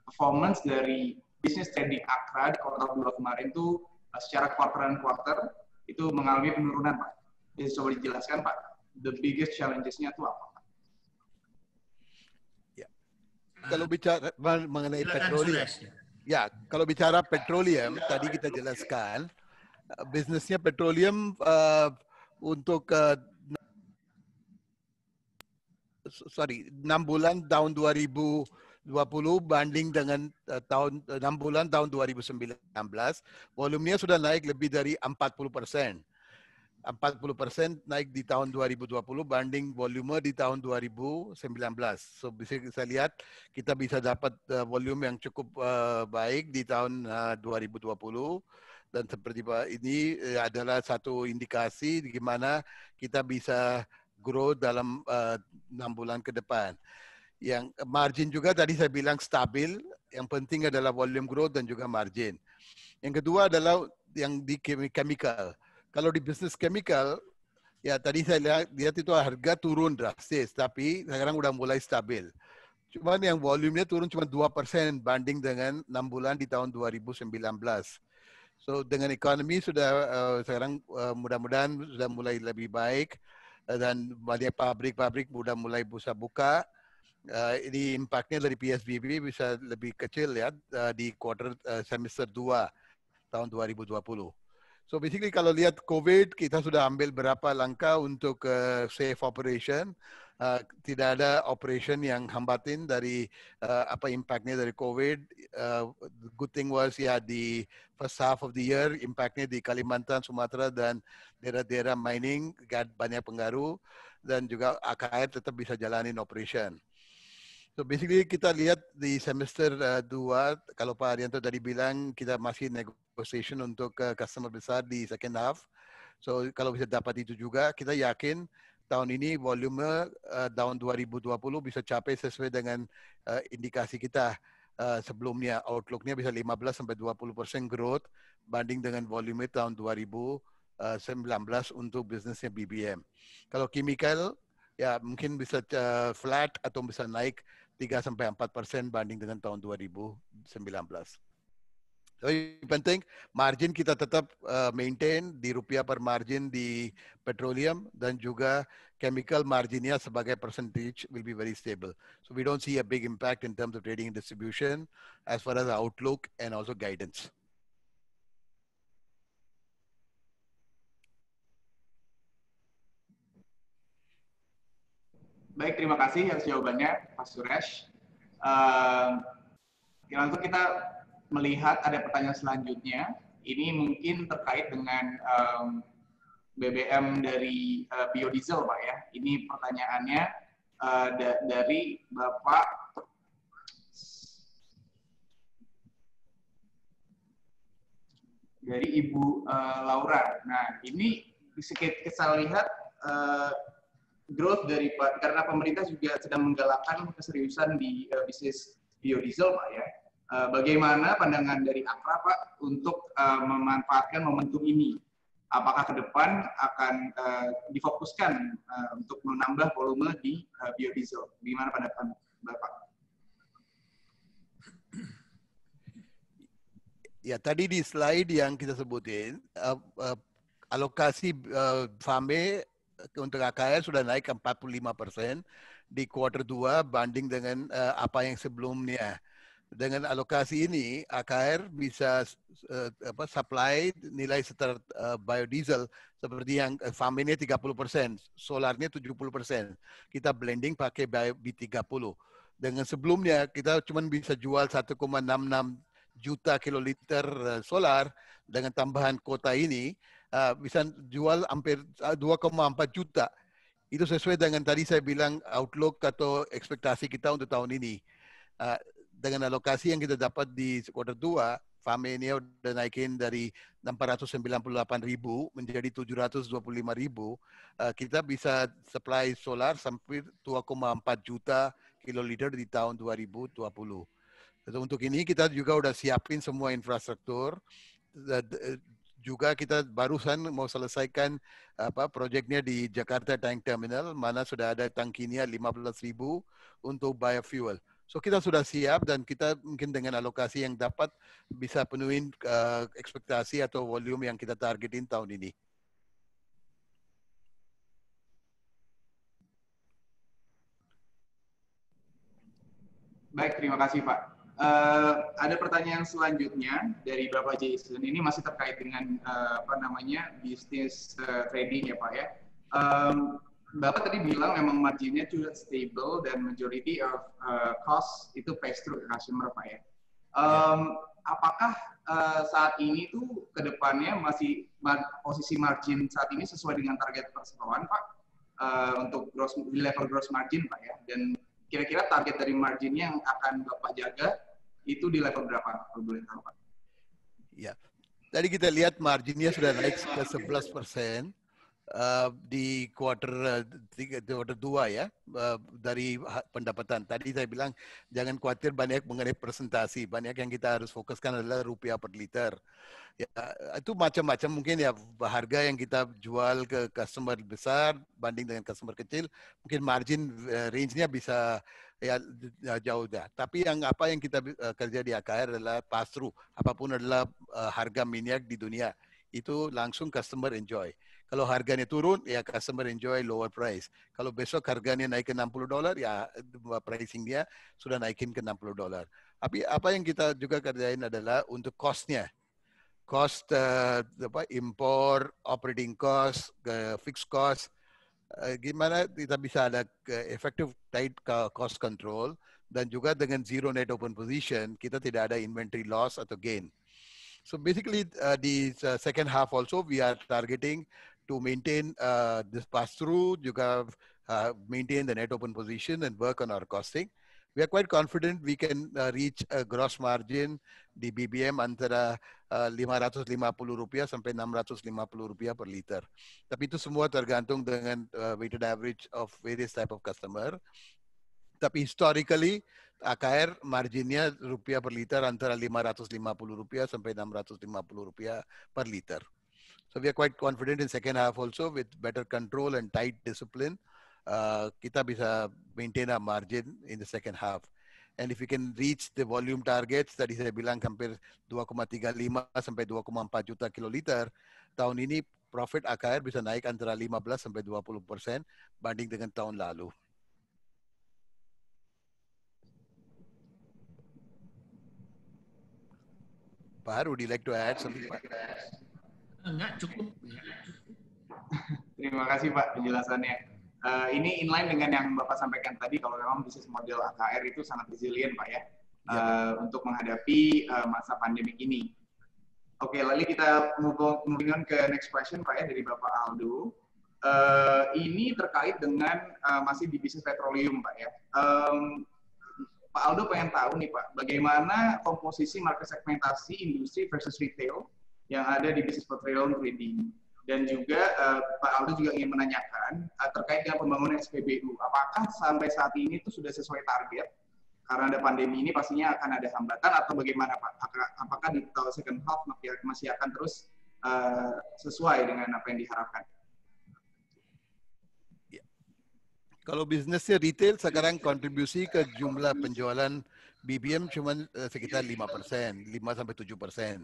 performance dari bisnis trading Akra di kuartal 2 kemarin itu uh, eh, secara quarter and quarter itu mengalami penurunan, Pak. Jadi coba dijelaskan, Pak, the biggest challenges-nya itu apa? Pak? Ya. Kalau bicara mengenai petroleum, ya. ya, kalau bicara petroleum, ya, tadi kita jelaskan, bisnisnya petroleum uh, untuk uh, sorry 6 bulan tahun 2020 banding dengan uh, tahun 6 bulan tahun 2019 volumenya sudah naik lebih dari 40 persen. 40% persen naik di tahun 2020 banding volume di tahun 2019. So bisa saya lihat kita bisa dapat uh, volume yang cukup uh, baik di tahun uh, 2020 dan seperti Pak ini eh, adalah satu indikasi gimana kita bisa grow dalam eh, enam uh, bulan ke depan. Yang eh, margin juga tadi saya bilang stabil, yang penting adalah volume growth dan juga margin. Yang kedua adalah yang di chemical. Kalau di bisnis chemical, ya tadi saya lihat, lihat itu harga turun drastis, tapi sekarang udah mulai stabil. Cuman yang volumenya turun cuma 2% banding dengan 6 bulan di tahun 2019. So dengan ekonomi sudah uh, sekarang uh, mudah-mudahan sudah mulai lebih baik eh, dan banyak pabrik-pabrik sudah mulai bisa buka. Uh, ini impactnya dari PSBB bisa lebih kecil ya uh, di quarter uh, semester 2 tahun 2020. So basically kalau lihat COVID kita sudah ambil berapa langkah untuk uh, safe operation uh, tidak ada operation yang hambatin dari uh, apa impactnya dari COVID. Uh, eh, the good thing was ya di first half of the year impactnya di Kalimantan, Sumatera dan daerah-daerah mining got banyak pengaruh dan juga AKR tetap bisa jalanin operation. So basically kita lihat di semester 2 uh, kalau Pak Arianto tadi bilang kita masih negotiation untuk uh, customer besar di second half. So kalau bisa dapat itu juga kita yakin tahun ini volume uh, tahun 2020 bisa capai sesuai dengan uh, indikasi kita uh, sebelumnya. Outlooknya bisa 15 sampai 20 persen growth banding dengan volume tahun 2019 untuk bisnisnya BBM. Kalau chemical ya mungkin bisa uh, flat atau bisa naik 3 sampai 4 persen banding dengan tahun 2019. Tapi oh, penting margin kita tetap uh, maintain di rupiah per margin di petroleum dan juga chemical marginnya sebagai percentage will be very stable. So we don't see a big impact in terms of trading and distribution as far as outlook and also guidance. Baik, terima kasih atas jawabannya, Pak Suresh. Uh, ya langsung kita melihat ada pertanyaan selanjutnya, ini mungkin terkait dengan um, BBM dari uh, biodiesel, Pak ya. Ini pertanyaannya uh, da dari Bapak dari Ibu uh, Laura. Nah, ini sedikit kita lihat uh, growth dari karena pemerintah juga sedang menggalakkan keseriusan di uh, bisnis biodiesel, Pak ya Eh, bagaimana pandangan dari Akra Pak untuk uh, memanfaatkan momentum ini? Apakah ke depan akan uh, difokuskan uh, untuk menambah volume di uh, biodiesel? Bagaimana pendapat Bapak? Ya tadi di slide yang kita sebutin uh, uh, alokasi uh, FAME untuk AKR sudah naik 45 persen di kuartal 2 banding dengan uh, apa yang sebelumnya dengan alokasi ini AKR bisa uh, apa supply nilai setara uh, eh, biodiesel seperti yang uh, farm ini 30%, solarnya 70%. Kita blending pakai bio B30. Dengan sebelumnya kita cuma bisa jual 1,66 juta kiloliter eh, solar dengan tambahan kota ini uh, bisa jual hampir 2,4 juta. Itu sesuai dengan tadi saya bilang outlook atau ekspektasi kita untuk tahun ini. Uh, dengan alokasi yang kita dapat di quarter 2, FAME ini sudah naikin dari 698 ribu menjadi 725 ribu. Eh, kita bisa supply solar sampai 2,4 juta kiloliter di tahun 2020. Jadi untuk ini kita juga sudah siapin semua infrastruktur. Eh, eh, juga kita barusan mau selesaikan apa proyeknya di Jakarta Tank Terminal, mana sudah ada tangkinya 15 ribu untuk biofuel. So kita sudah siap dan kita mungkin dengan alokasi yang dapat bisa penuhin uh, ekspektasi atau volume yang kita targetin tahun ini. Baik, terima kasih Pak. Uh, ada pertanyaan selanjutnya dari Bapak Jason. Ini masih terkait dengan uh, apa namanya bisnis uh, trading ya Pak ya. Um, Bapak tadi bilang memang marginnya juga stable dan majority of uh, cost itu pass through ke customer Pak ya. Um, apakah uh, saat ini tuh ke depannya masih mar posisi margin saat ini sesuai dengan target perseroan Pak uh, untuk gross level gross margin Pak ya dan kira-kira target dari margin yang akan Bapak jaga itu di level berapa kalau boleh tahu Pak? Ya. Tadi kita lihat marginnya sudah naik ke 11 persen Eh, di kuarter uh, eh, tiga, kuarter dua ya uh, dari pendapatan. Tadi saya bilang jangan khawatir banyak mengenai presentasi. Banyak yang kita harus fokuskan adalah rupiah per liter. Ya, itu macam-macam mungkin ya harga yang kita jual ke customer besar banding dengan customer kecil mungkin margin uh, range-nya bisa ya, ya jauh dah. Tapi yang apa yang kita uh, kerja di AKR adalah pass through. Apapun adalah uh, harga minyak di dunia itu langsung customer enjoy. Kalau harganya turun, ya customer enjoy lower price. Kalau besok harganya naik ke 60 dolar, ya eh, pricing dia sudah naikin ke 60 dolar. Tapi apa yang kita juga kerjain adalah untuk cost-nya. Cost, uh, apa, impor, operating cost, uh, fixed cost, uh, gimana kita bisa ada effective tight cost control dan juga dengan zero net open position kita tidak ada inventory loss atau gain. So basically, uh, the uh, second half also we are targeting to maintain uh, this pass-through, you have uh, maintain the net open position and work on our costing. We are quite confident we can uh, reach a gross margin di BBM antara uh, puluh rupiah sampai enam ratus lima puluh rupiah per liter. Tapi itu semua tergantung dengan uh, weighted average of various type of customer. Tapi historically AKR marginnya rupiah per liter antara lima lima ratus puluh rupiah sampai enam ratus lima puluh rupiah per liter. So we are quite confident in second half also with better control and tight discipline. Uh, Kitab is a maintain a margin in the second half. And if we can reach the volume targets, that is a bilang hampir 2,35 sampai 2,4 juta kiloliter, tahun ini profit AKR bisa naik antara 15 sampai 20 persen banding dengan tahun lalu. Bahar, would you like to add something? Enggak, cukup. Terima kasih Pak penjelasannya. Uh, ini inline dengan yang Bapak sampaikan tadi, kalau memang bisnis model AKR itu sangat resilient Pak ya, ya. untuk menghadapi uh, masa pandemi ini. Oke, okay, lalu kita moving on ke next question Pak ya dari Bapak Aldo. Uh, ini terkait dengan uh, masih di bisnis petroleum Pak ya. Um, Pak Aldo pengen tahu nih Pak, bagaimana komposisi market segmentasi industri versus retail yang ada di bisnis portfolio trading. Dan juga uh, Pak Aldo juga ingin menanyakan uh, terkait dengan pembangunan SPBU, apakah sampai saat ini itu sudah sesuai target? Karena ada pandemi ini pastinya akan ada hambatan atau bagaimana Pak? Apakah di tahun second half masih akan terus uh, sesuai dengan apa yang diharapkan? Ya. Kalau bisnisnya retail sekarang kontribusi ke jumlah penjualan BBM cuma sekitar 5 persen, 5 sampai 7 persen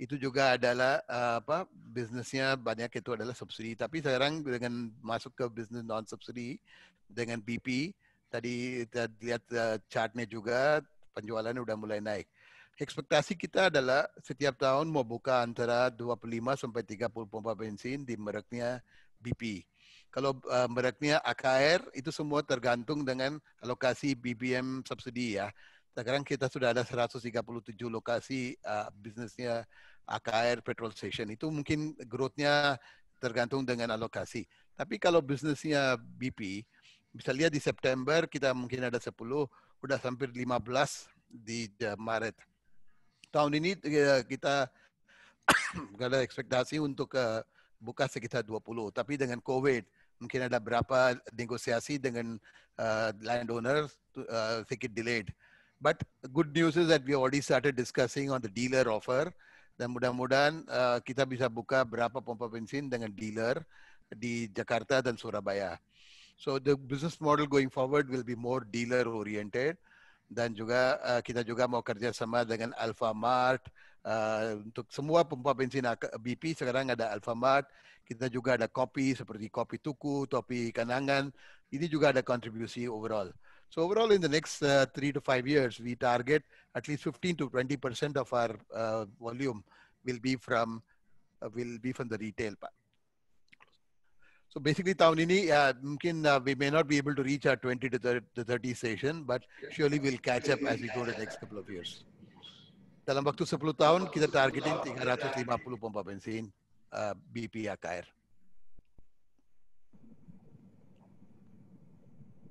itu juga adalah eh, apa bisnisnya banyak itu adalah subsidi tapi sekarang dengan masuk ke bisnis non subsidi dengan BP tadi kita lihat uh, chartnya juga penjualannya udah mulai naik ekspektasi kita adalah setiap tahun mau buka antara 25 sampai 30 pompa bensin di mereknya BP kalau eh, mereknya AKR itu semua tergantung dengan alokasi BBM subsidi ya sekarang kita sudah ada 137 lokasi uh, bisnisnya AKR petrol station itu mungkin growth-nya tergantung dengan alokasi. Tapi kalau bisnisnya BP, bisa lihat di September kita mungkin ada 10, udah hampir 15 di Maret. Tahun ini ya, kita ada ekspektasi untuk eh, buka sekitar 20, tapi dengan COVID mungkin ada berapa negosiasi dengan uh, landowner uh, delayed. But good news is that we already started discussing on the dealer offer dan mudah-mudahan uh, kita bisa buka berapa pompa bensin dengan dealer di Jakarta dan Surabaya. So the business model going forward will be more dealer oriented dan juga uh, kita juga mau kerjasama dengan Alfamart uh, eh, untuk semua pompa bensin BP sekarang ada Alfamart. Kita juga ada kopi seperti kopi tuku, Topi Kenangan. Ini juga ada kontribusi overall. So overall, in the next uh, three to five years, we target at least 15 to 20 percent of our uh, volume will be from uh, will be from the retail part. So basically, Tawnini, uh, mungkin, uh, we may not be able to reach our 20 to 30, station, but surely we'll catch up as we go to the next couple of years. Dalam waktu 10 tahun, kita targeting 350 pompa bensin uh, BP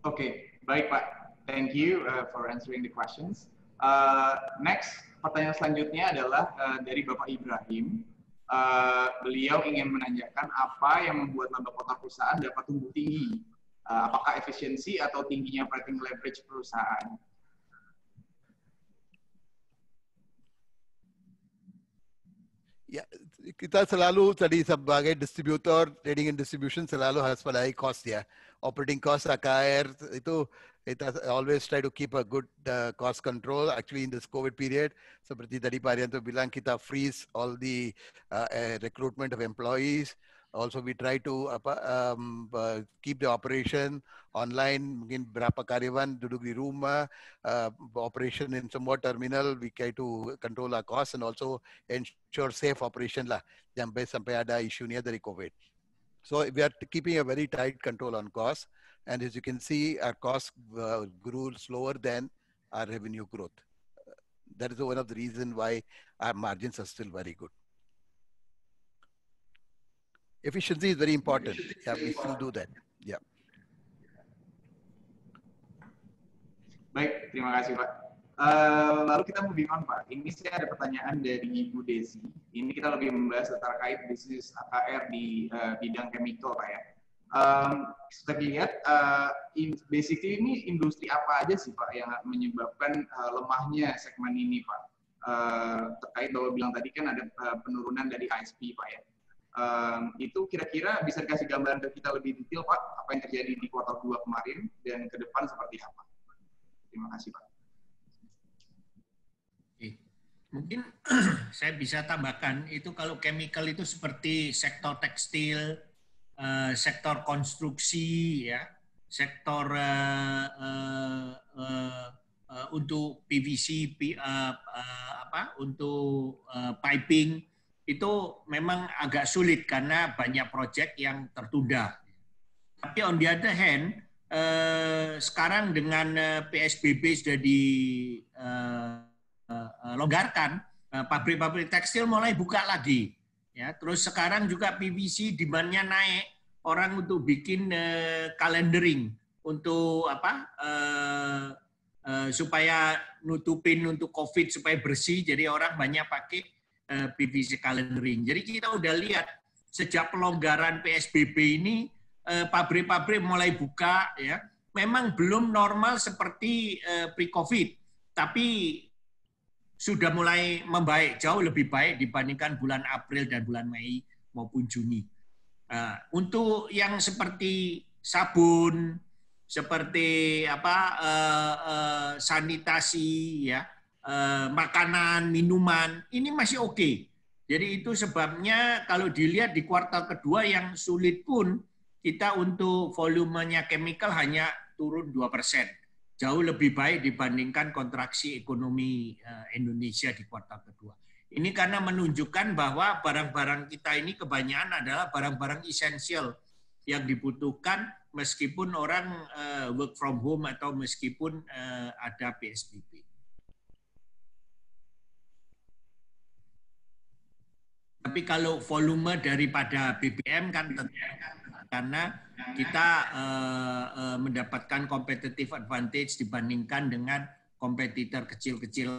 Okay. Baik Pak, thank you uh, for answering the questions. Uh, next, pertanyaan selanjutnya adalah uh, dari Bapak Ibrahim. Uh, beliau ingin menanyakan apa yang membuat laba kota perusahaan dapat tumbuh tinggi. Uh, apakah efisiensi atau tingginya operating leverage perusahaan? Ya, kita selalu tadi sebagai distributor, trading and distribution selalu harus padai cost ya. operating costs are higher. it has always try to keep a good uh, cost control actually in this covid period so prati tadi paryanto bilang freeze all the uh, uh, recruitment of employees also we try to um, uh, keep the operation online mungkin brapa karyawan dudugri room, rumah uh, operation in some more terminal we try to control our costs and also ensure safe operation La, sampai sampai ada issue near the covid so we are keeping a very tight control on costs. And as you can see, our costs uh, grew slower than our revenue growth. that is one of the reason why our margins are still very good. Efficiency is very important. Yeah, we still do that. Yeah. Baik, terima kasih Pak. Ehm, lalu kita mau on Pak. Ini saya ada pertanyaan dari Ibu Desi. Ini kita lebih membahas terkait bisnis AKR di uh, bidang chemical Pak ya. Um, ehm, kita lihat, uh, eh, in, basically ini industri apa aja sih Pak yang menyebabkan uh, lemahnya segmen ini Pak? Uh, terkait bahwa bilang tadi kan ada uh, penurunan dari ISP Pak ya. Um, itu kira-kira bisa dikasih gambaran ke kita lebih detail Pak, apa yang terjadi di kuartal 2 kemarin dan ke depan seperti apa? Terima kasih Pak. Mungkin saya bisa tambahkan itu kalau chemical itu seperti sektor tekstil, eh, sektor konstruksi ya, sektor eh, eh, untuk PVC apa untuk piping itu memang agak sulit karena banyak proyek yang tertunda. Tapi on the other hand, sekarang dengan PSBB sudah di dilonggarkan, eh, eh, eh, pabrik-pabrik tekstil mulai buka lagi. Ya, terus sekarang juga PVC demand-nya naik, orang untuk bikin kalendering untuk apa? supaya nutupin untuk COVID supaya bersih, jadi orang banyak pakai PVC kalendering. Jadi kita udah lihat sejak pelonggaran PSBB ini pabrik-pabrik mulai buka ya. Memang belum normal seperti pre-COVID, tapi sudah mulai membaik, jauh lebih baik dibandingkan bulan April dan bulan Mei maupun Juni. Uh, untuk yang seperti sabun, seperti apa uh, uh, sanitasi, ya, uh, makanan, minuman, ini masih oke. Okay. Jadi itu sebabnya kalau dilihat di kuartal kedua yang sulit pun kita untuk volumenya chemical hanya turun 2 persen jauh lebih baik dibandingkan kontraksi ekonomi eh, Indonesia di kuartal kedua. Ini karena menunjukkan bahwa barang-barang kita ini kebanyakan adalah barang-barang esensial yang dibutuhkan meskipun orang eh, work from home atau meskipun eh, ada PSBB. Tapi kalau volume daripada BBM kan tentu karena kita uh, uh, mendapatkan competitive advantage dibandingkan dengan kompetitor kecil-kecil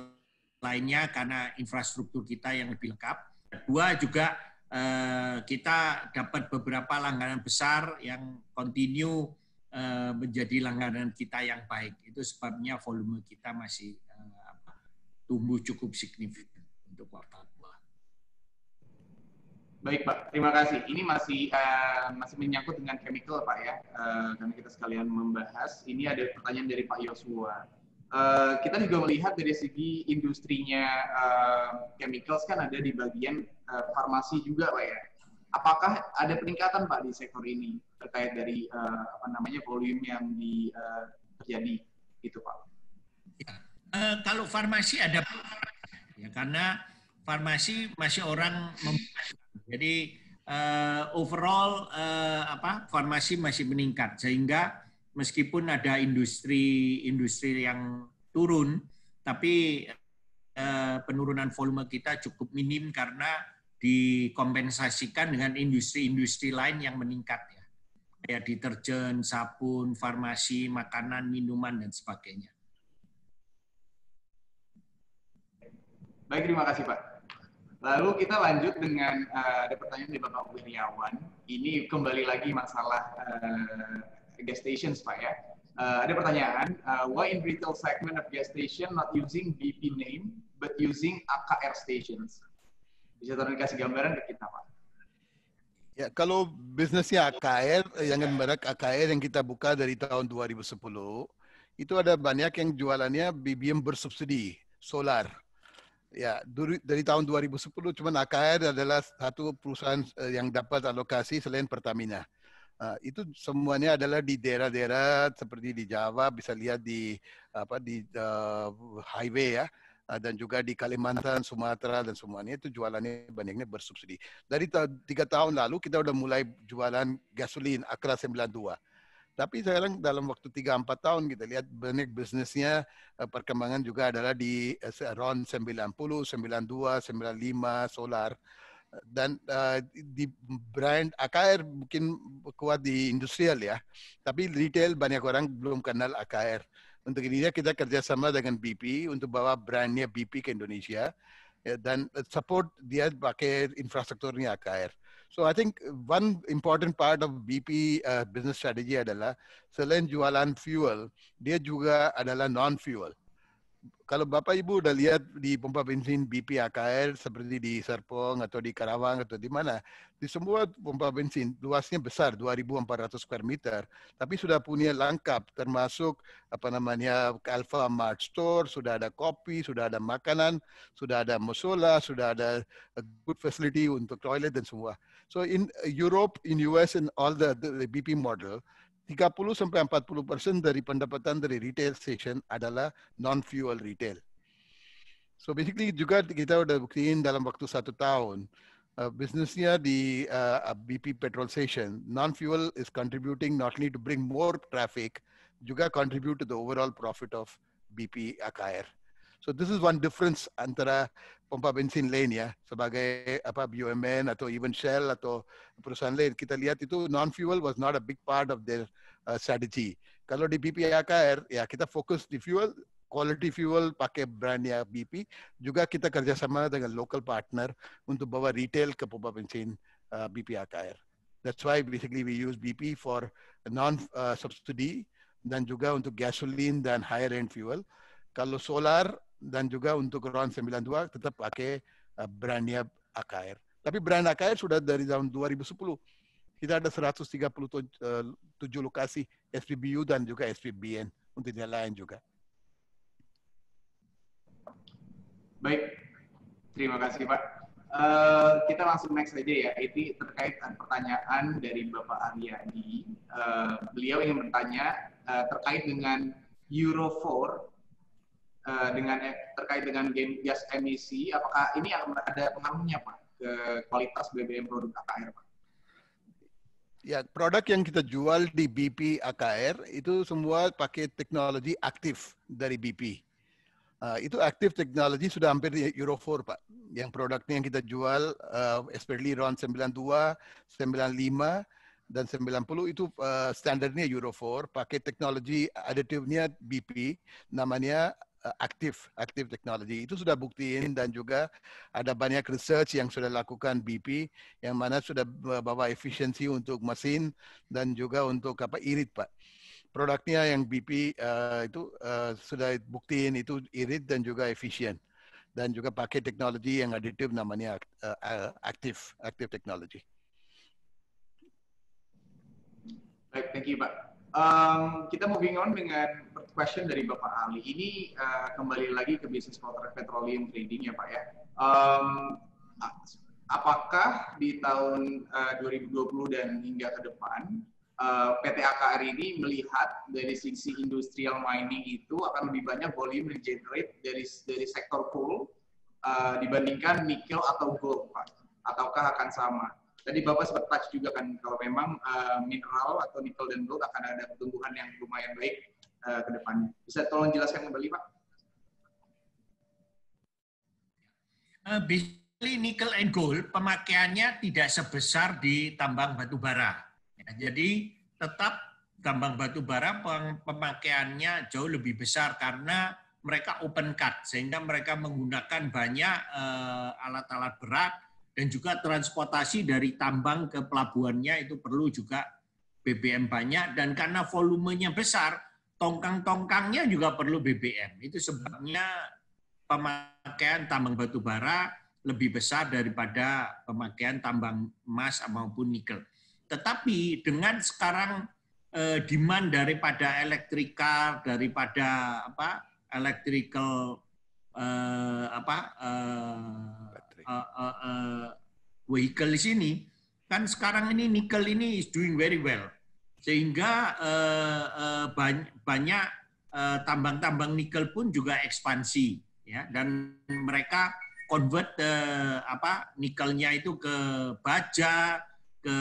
lainnya karena infrastruktur kita yang lebih lengkap. Kedua juga uh, kita dapat beberapa langganan besar yang continue uh, menjadi langganan kita yang baik. Itu sebabnya volume kita masih uh, tumbuh cukup signifikan untuk kuartal. Baik Pak, terima kasih. Ini masih uh, masih menyangkut dengan chemical Pak ya, uh, karena kita sekalian membahas. Ini ada pertanyaan dari Pak Yosua. Uh, kita juga melihat dari segi industrinya uh, chemicals kan ada di bagian uh, farmasi juga Pak ya. Apakah ada peningkatan Pak di sektor ini terkait dari uh, apa namanya volume yang di, uh, terjadi itu Pak? Ya. Uh, kalau farmasi ada ya karena farmasi masih orang membahas jadi uh, overall uh, apa farmasi masih meningkat sehingga meskipun ada industri-industri yang turun tapi uh, penurunan volume kita cukup minim karena dikompensasikan dengan industri-industri lain yang meningkat ya. Kayak deterjen, sabun, farmasi, makanan, minuman dan sebagainya. Baik, terima kasih Pak. Lalu kita lanjut dengan uh, ada pertanyaan dari Bapak Wiryawan. Ini kembali lagi masalah uh, gas stations, Pak ya. Uh, ada pertanyaan, uh, why in retail segment of gas station not using BP name but using AKR stations? Bisa tolong kasih gambaran ke kita, Pak? Ya, kalau bisnisnya AKR, yang merek AKR yang kita buka dari tahun 2010, itu ada banyak yang jualannya BBM bersubsidi, solar. Ya, dari tahun 2010 cuman AKR adalah satu perusahaan eh, yang dapat alokasi selain Pertamina. Uh, itu semuanya adalah di daerah-daerah seperti di Jawa bisa lihat di apa di uh, highway ya uh, dan juga di Kalimantan, Sumatera dan semuanya itu jualannya banyaknya bersubsidi. Dari tiga tahun lalu kita sudah mulai jualan gasolin Akra 92 tapi sekarang dalam waktu 3-4 tahun kita gitu, lihat banyak bisnisnya eh, perkembangan juga adalah di eh, around 90, 92, 95 solar dan uh, di brand AKR mungkin kuat di industrial ya. Tapi retail banyak orang belum kenal AKR. Untuk ini kita kerjasama dengan BP untuk bawa brandnya BP ke Indonesia ya, dan support dia pakai infrastrukturnya AKR. So I think one important part of BP uh, business strategy adalah selain jualan fuel, dia juga adalah non-fuel. kalau Bapak Ibu udah lihat di pompa bensin BP AKR seperti di Serpong atau di Karawang atau di mana, di semua pompa bensin luasnya besar 2.400 square meter, tapi sudah punya lengkap termasuk apa namanya Alpha Mart Store, sudah ada kopi, sudah ada makanan, sudah ada musola, sudah ada good facility untuk toilet dan semua. So in Europe, in US, and all the, the, the BP model, 30 sampai 40 persen dari pendapatan dari retail station adalah non-fuel retail. So basically juga kita udah buktiin dalam waktu satu tahun, uh, bisnisnya di uh, uh BP petrol station, non-fuel is contributing not only to bring more traffic, juga contribute to the overall profit of BP Akair. So this is one difference antara pompa bensin lain ya sebagai apa BUMN atau even Shell atau perusahaan lain kita lihat itu non fuel was not a big part of their uh, strategy. Kalau di BP AKR ya kita fokus di fuel quality fuel pakai brand ya BP juga kita kerjasama dengan local partner untuk bawa retail ke pompa bensin uh, BP AKR. That's why basically we use BP for non uh, subsidy dan juga untuk gasoline dan higher end fuel. Kalau solar dan juga untuk round 92 tetap pakai uh, eh, brandnya AKR. Tapi brand AKR sudah dari tahun 2010. Kita ada 137 eh, lokasi SPBU dan juga SPBN untuk yang lain juga. Baik, terima kasih Pak. Uh, kita langsung next saja ya. Ini terkait pertanyaan dari Bapak Aryadi. Uh, beliau ingin bertanya uh, terkait dengan Euro 4 Eh, dengan eh, terkait dengan game gas emisi, apakah ini akan ada pengaruhnya Pak ke kualitas BBM produk AKR Pak? Ya, produk yang kita jual di BP AKR itu semua pakai teknologi aktif dari BP. Uh, eh, itu aktif teknologi sudah hampir Euro 4, Pak. Yang produknya yang kita jual, uh, especially round 92, 95, dan 90 itu uh, standarnya Euro 4, pakai teknologi aditifnya BP, namanya Eh, aktif aktif teknologi itu sudah buktiin dan juga ada banyak research yang sudah lakukan BP yang mana sudah bawa efisiensi untuk mesin dan juga untuk apa irit pak produknya yang BP uh, eh, itu uh, sudah buktiin itu irit dan juga efisien dan juga pakai teknologi yang aditif namanya uh, aktif aktif teknologi. Baik, thank you, Pak um, kita moving on dengan question dari Bapak Ali. Ini uh, kembali lagi ke bisnis kontrak petroleum trading ya Pak ya. Um, apakah di tahun eh, uh, 2020 dan hingga ke depan uh, eh, PT AKR ini melihat dari sisi industrial mining itu akan lebih banyak volume yang generate dari dari sektor coal uh, dibandingkan nikel atau gold Pak? Ataukah akan sama? Tadi Bapak sempat touch juga kan kalau memang uh, mineral atau nikel dan gold akan ada pertumbuhan yang lumayan baik uh, ke depannya. Bisa tolong jelaskan kembali Pak? Uh, basically nikel and gold pemakaiannya tidak sebesar di tambang batu bara. Ya, jadi tetap tambang batu bara pemakaiannya jauh lebih besar karena mereka open cut sehingga mereka menggunakan banyak alat-alat uh, alat -alat berat dan juga transportasi dari tambang ke pelabuhannya itu perlu juga BBM banyak dan karena volumenya besar tongkang-tongkangnya juga perlu BBM itu sebabnya pemakaian tambang batu bara lebih besar daripada pemakaian tambang emas maupun nikel tetapi dengan sekarang eh, demand daripada elektrikal daripada apa electrical eh, apa eh, uh, uh, uh, vehicle di sini, kan sekarang ini nikel ini is doing very well. Sehingga uh, uh, banyak, tambang-tambang uh, nikel pun juga ekspansi ya dan mereka convert uh, apa nikelnya itu ke baja ke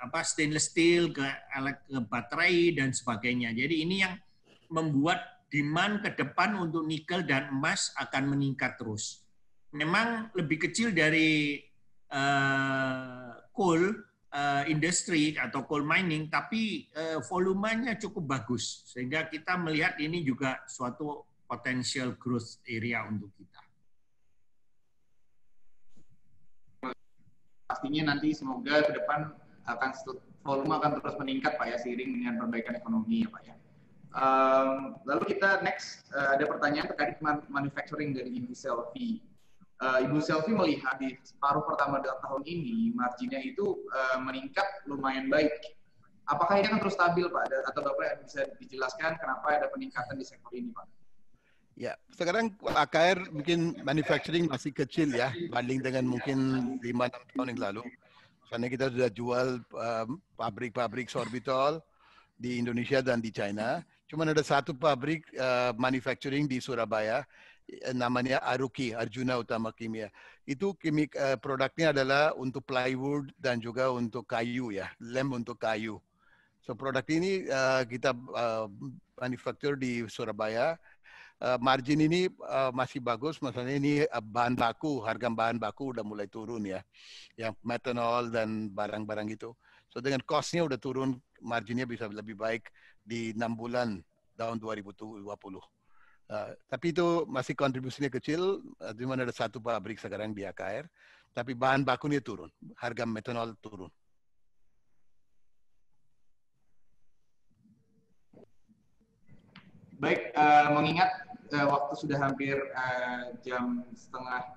apa stainless steel ke, ke baterai dan sebagainya jadi ini yang membuat demand ke depan untuk nikel dan emas akan meningkat terus memang lebih kecil dari uh, coal uh, industry atau coal mining, tapi uh, volumenya cukup bagus sehingga kita melihat ini juga suatu potensial growth area untuk kita. Pastinya nanti semoga ke depan akan volume akan terus meningkat pak ya seiring dengan perbaikan ekonomi ya pak ya. Um, lalu kita next uh, ada pertanyaan terkait manufacturing dari Indicel V uh, Ibu Selvi melihat di separuh pertama tahun ini marginnya itu uh, meningkat lumayan baik. Apakah ini akan terus stabil Pak? Atau Bapak bisa dijelaskan kenapa ada peningkatan di sektor ini Pak? Ya, sekarang AKR mungkin manufacturing masih kecil ya, banding dengan mungkin 5-6 tahun yang lalu. Karena kita sudah jual eh, pabrik-pabrik um, sorbitol di Indonesia dan di China. Cuma ada satu pabrik uh, manufacturing di Surabaya Eh, namanya Aruki, Arjuna Utama Kimia. Itu kimik, uh, eh, produknya adalah untuk plywood dan juga untuk kayu ya, lem untuk kayu. So produk ini uh, kita uh, manufaktur di Surabaya. Uh, margin ini uh, masih bagus, maksudnya ini uh, bahan baku, harga bahan baku udah mulai turun ya. Yang metanol dan barang-barang itu. So dengan costnya udah turun, marginnya bisa lebih baik di enam bulan tahun 2020. Uh, tapi itu masih kontribusinya kecil, uh, eh, di mana ada satu pabrik sekarang di AKR, tapi bahan bakunya turun, harga metanol turun. Baik, uh, mengingat uh, waktu sudah hampir uh, jam setengah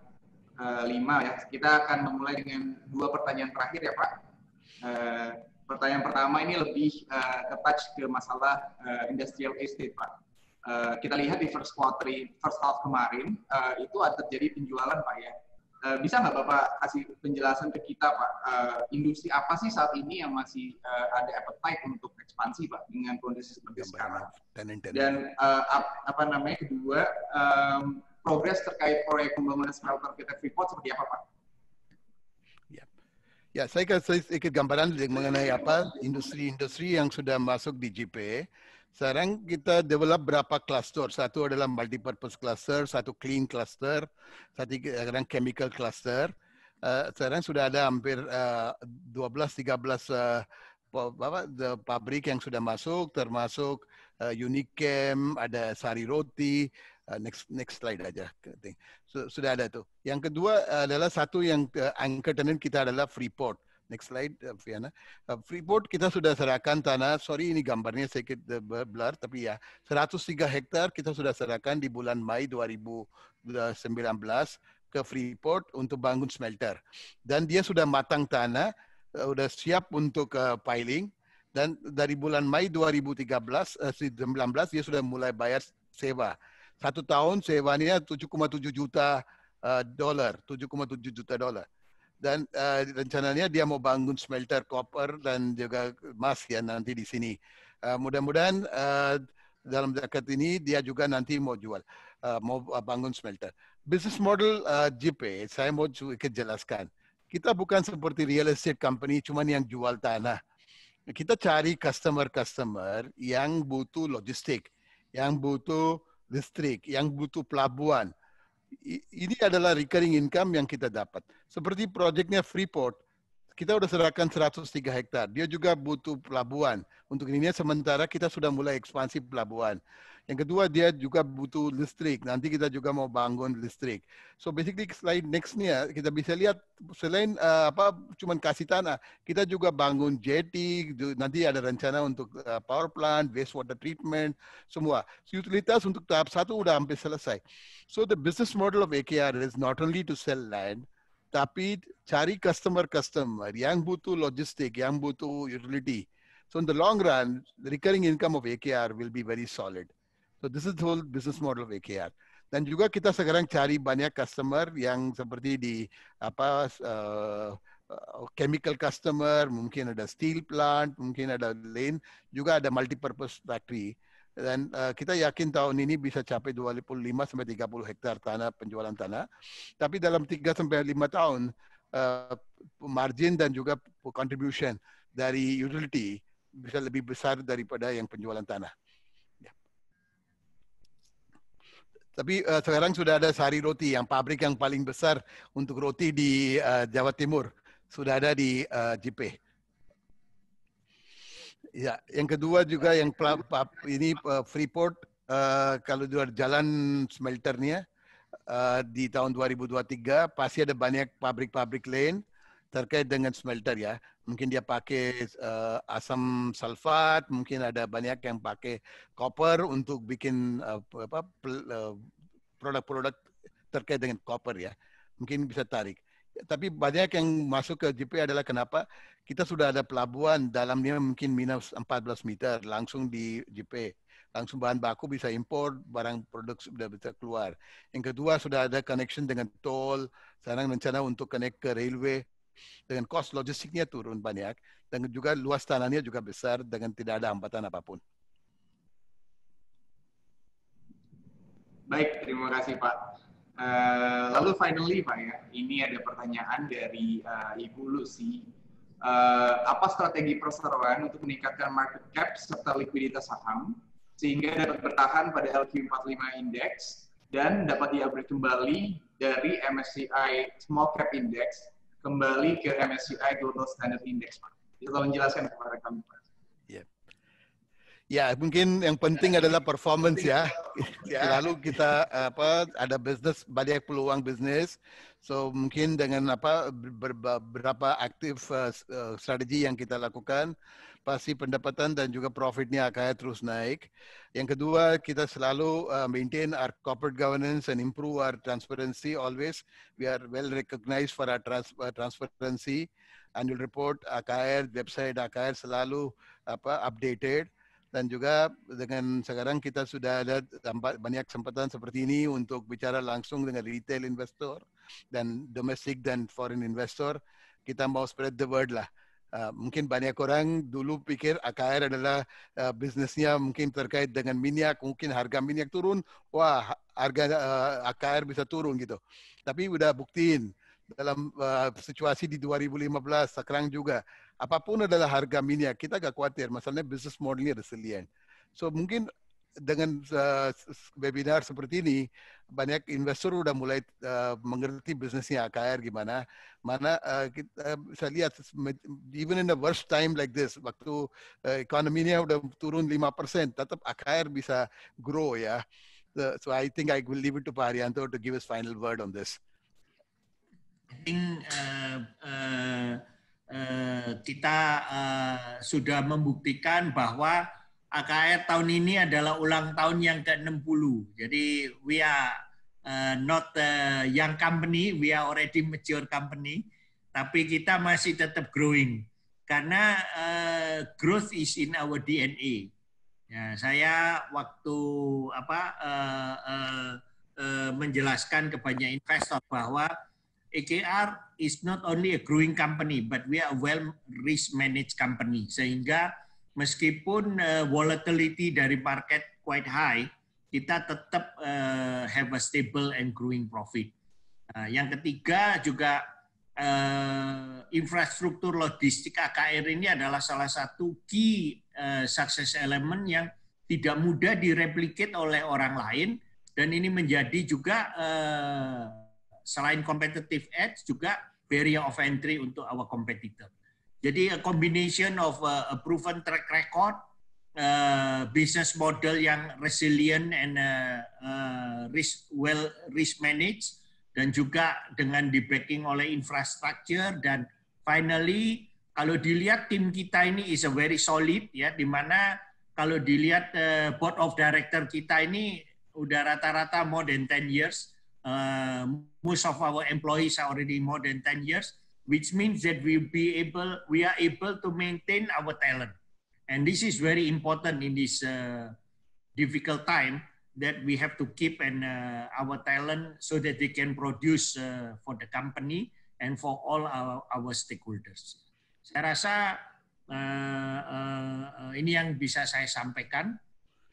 uh, lima ya, kita akan memulai dengan dua pertanyaan terakhir ya Pak. Uh, pertanyaan pertama ini lebih uh, ke touch ke masalah uh, industrial estate Pak Eh, kita lihat di first quarter, first half kemarin uh, itu ada terjadi penjualan pak ya. Uh, bisa nggak bapak kasih penjelasan ke kita pak uh, industri apa sih saat ini yang masih uh, ada appetite untuk ekspansi pak dengan kondisi seperti iya, sekarang? Dan uh, ap, apa namanya kedua um, progres terkait proyek pembangunan smelter PT Freeport seperti apa pak? Ya. ya, saya kasih sedikit gambaran mengenai apa industri-industri yang sudah masuk di JP sekarang kita develop berapa cluster. Satu adalah multi-purpose cluster, satu clean cluster, satu sekarang chemical cluster. Uh, sekarang sudah ada hampir uh, 12-13 uh, apa, pabrik yang sudah masuk, termasuk uh, eh, Unicam, ada Sari Roti, uh, next next slide aja. So, sudah ada tuh. Yang kedua adalah satu yang uh, anchor tenant kita adalah Freeport. Next slide, Fiana. Eh, eh, Freeport kita sudah serahkan tanah, sorry ini gambarnya sedikit eh, blur, tapi ya 103 hektar kita sudah serahkan di bulan Mei 2019 ke Freeport untuk bangun smelter. Dan dia sudah matang tanah, sudah siap untuk piling. Dan dari bulan Mei 2013, 2019 dia sudah mulai bayar sewa. Satu tahun sewanya 7,7 juta dolar, 7,7 juta dolar dan uh, rencananya dia mau bangun smelter copper dan juga emas ya nanti di sini. Uh, mudah-mudahan uh, dalam dekat ini dia juga nanti mau jual, uh, mau bangun smelter. Business model uh, JP saya mau sedikit jelaskan. Kita bukan seperti real estate company cuman yang jual tanah. Kita cari customer-customer yang butuh logistik, yang butuh listrik, yang butuh pelabuhan, ini adalah recurring income yang kita dapat. Seperti proyeknya Freeport, kita sudah serahkan 103 hektar. Dia juga butuh pelabuhan. Untuk ini sementara kita sudah mulai ekspansi pelabuhan. Yang kedua dia juga butuh listrik. Nanti kita juga mau bangun listrik. So basically slide nextnya kita bisa lihat selain uh, apa cuman kasih tanah, kita juga bangun jetty. Gitu. Nanti ada rencana untuk uh, power plant, wastewater treatment, semua. So, utilitas untuk tahap satu udah hampir selesai. So the business model of AKR is not only to sell land, tapi cari customer-customer yang butuh logistik, yang butuh utility. So in the long run, the recurring income of AKR will be very solid. So this is the whole business model of AKR. Dan juga kita sekarang cari banyak customer yang seperti di apa uh, chemical customer, mungkin ada steel plant, mungkin ada lain, juga ada multi purpose factory. Dan uh, kita yakin tahun ini bisa capai 25 sampai 30 hektar tanah penjualan tanah. Tapi dalam 3 sampai 5 tahun uh, margin dan juga contribution dari utility bisa lebih besar daripada yang penjualan tanah. Tapi uh, sekarang sudah ada Sari Roti yang pabrik yang paling besar untuk roti di uh, Jawa Timur sudah ada di uh, eh, JP. Ya, yang kedua juga yang ini uh, Freeport uh, kalau di luar jalan smelternya uh, di tahun 2023 pasti ada banyak pabrik-pabrik lain terkait dengan smelter ya. Mungkin dia pakai uh, asam sulfat, mungkin ada banyak yang pakai copper untuk bikin uh, apa eh, produk-produk terkait dengan copper ya. Mungkin bisa tarik. Tapi banyak yang masuk ke JP adalah kenapa kita sudah ada pelabuhan dalamnya mungkin minus 14 meter langsung di JP. Langsung bahan baku bisa impor, barang produk sudah bisa keluar. Yang kedua sudah ada connection dengan tol, sekarang rencana untuk connect ke railway dengan kos logistiknya turun banyak dan juga luas tanahnya juga besar dengan tidak ada hambatan apapun. Baik, terima kasih Pak. Uh, lalu finally Pak ya, ini ada pertanyaan dari uh, Ibu Lucy. Uh, apa strategi perseroan untuk meningkatkan market cap serta likuiditas saham sehingga dapat bertahan pada LQ45 Index dan dapat diupgrade kembali dari MSCI Small Cap Index kembali ke MSCI Global Standard Index, Pak. Bisa tolong jelaskan kepada kami, Pak. Ya, mungkin yang penting adalah performance ya. ya. Lalu kita apa ada bisnis banyak peluang bisnis. So mungkin dengan apa beberapa aktif uh, strategi yang kita lakukan, pasti pendapatan dan juga profitnya akan terus naik. Yang kedua, kita selalu uh, maintain our corporate governance and improve our transparency always. We are well recognized for our trans uh, transparency. Annual report AKR, website AKR selalu apa updated dan juga dengan sekarang kita sudah ada banyak kesempatan seperti ini untuk bicara langsung dengan retail investor dan domestic dan foreign investor kita mau spread the word lah Uh, mungkin banyak orang dulu pikir AKR adalah uh, eh, bisnisnya mungkin terkait dengan minyak, mungkin harga minyak turun, wah harga uh, eh, AKR bisa turun gitu. Tapi udah buktiin dalam uh, situasi di 2015 sekarang juga apapun adalah harga minyak kita gak khawatir masalahnya bisnis modelnya resilient. So mungkin dengan uh, webinar seperti ini banyak investor udah mulai uh, mengerti bisnisnya AKR gimana mana uh, eh, kita bisa lihat even in the worst time like this waktu uh, ekonominya udah turun 5% tetap AKR bisa grow ya so, so I think I will leave it to Pak Haryanto to give his final word on this I think uh, uh, uh, kita uh, sudah membuktikan bahwa AKR tahun ini adalah ulang tahun yang ke-60. Jadi we are uh, not a young company, we are already mature company, tapi kita masih tetap growing karena uh, growth is in our DNA. Ya, saya waktu apa uh, uh, uh, menjelaskan ke banyak investor bahwa EKR is not only a growing company but we are a well risk managed company sehingga meskipun uh, volatility dari market quite high, kita tetap uh, have a stable and growing profit. Uh, yang ketiga juga uh, infrastruktur logistik AKR ini adalah salah satu key uh, success element yang tidak mudah direplikate oleh orang lain dan ini menjadi juga uh, selain competitive edge juga barrier of entry untuk our competitor. Jadi a combination of a, proven track record, uh, business model yang resilient and uh, uh, risk well risk managed, dan juga dengan di backing oleh infrastructure dan finally kalau dilihat tim kita ini is a very solid ya di mana kalau dilihat uh, board of director kita ini udah rata-rata more than 10 years uh, most of our employees are already more than 10 years which means that we be able we are able to maintain our talent and this is very important in this uh, difficult time that we have to keep and uh, our talent so that they can produce uh, for the company and for all our, our stakeholders. Saya rasa uh, uh, uh ini yang bisa saya sampaikan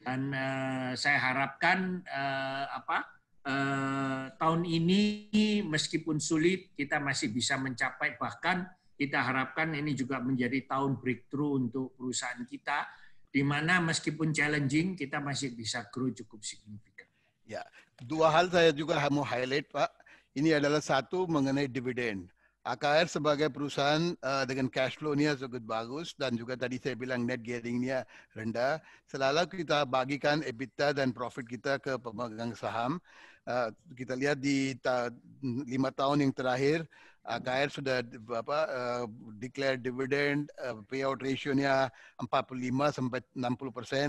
dan uh, saya harapkan uh, apa Eh, tahun ini meskipun sulit kita masih bisa mencapai bahkan kita harapkan ini juga menjadi tahun breakthrough untuk perusahaan kita di mana meskipun challenging kita masih bisa grow cukup signifikan. Ya, dua hal saya juga mau highlight Pak. Ini adalah satu mengenai dividen. AKR sebagai perusahaan uh, dengan cash flow-nya cukup bagus dan juga tadi saya bilang net gearing-nya rendah. Selalu kita bagikan EBITDA dan profit kita ke pemegang saham. Uh, kita lihat di ta lima tahun yang terakhir KR uh, sudah apa uh, declare dividend uh, payout ratio-nya 45 sampai 60 persen.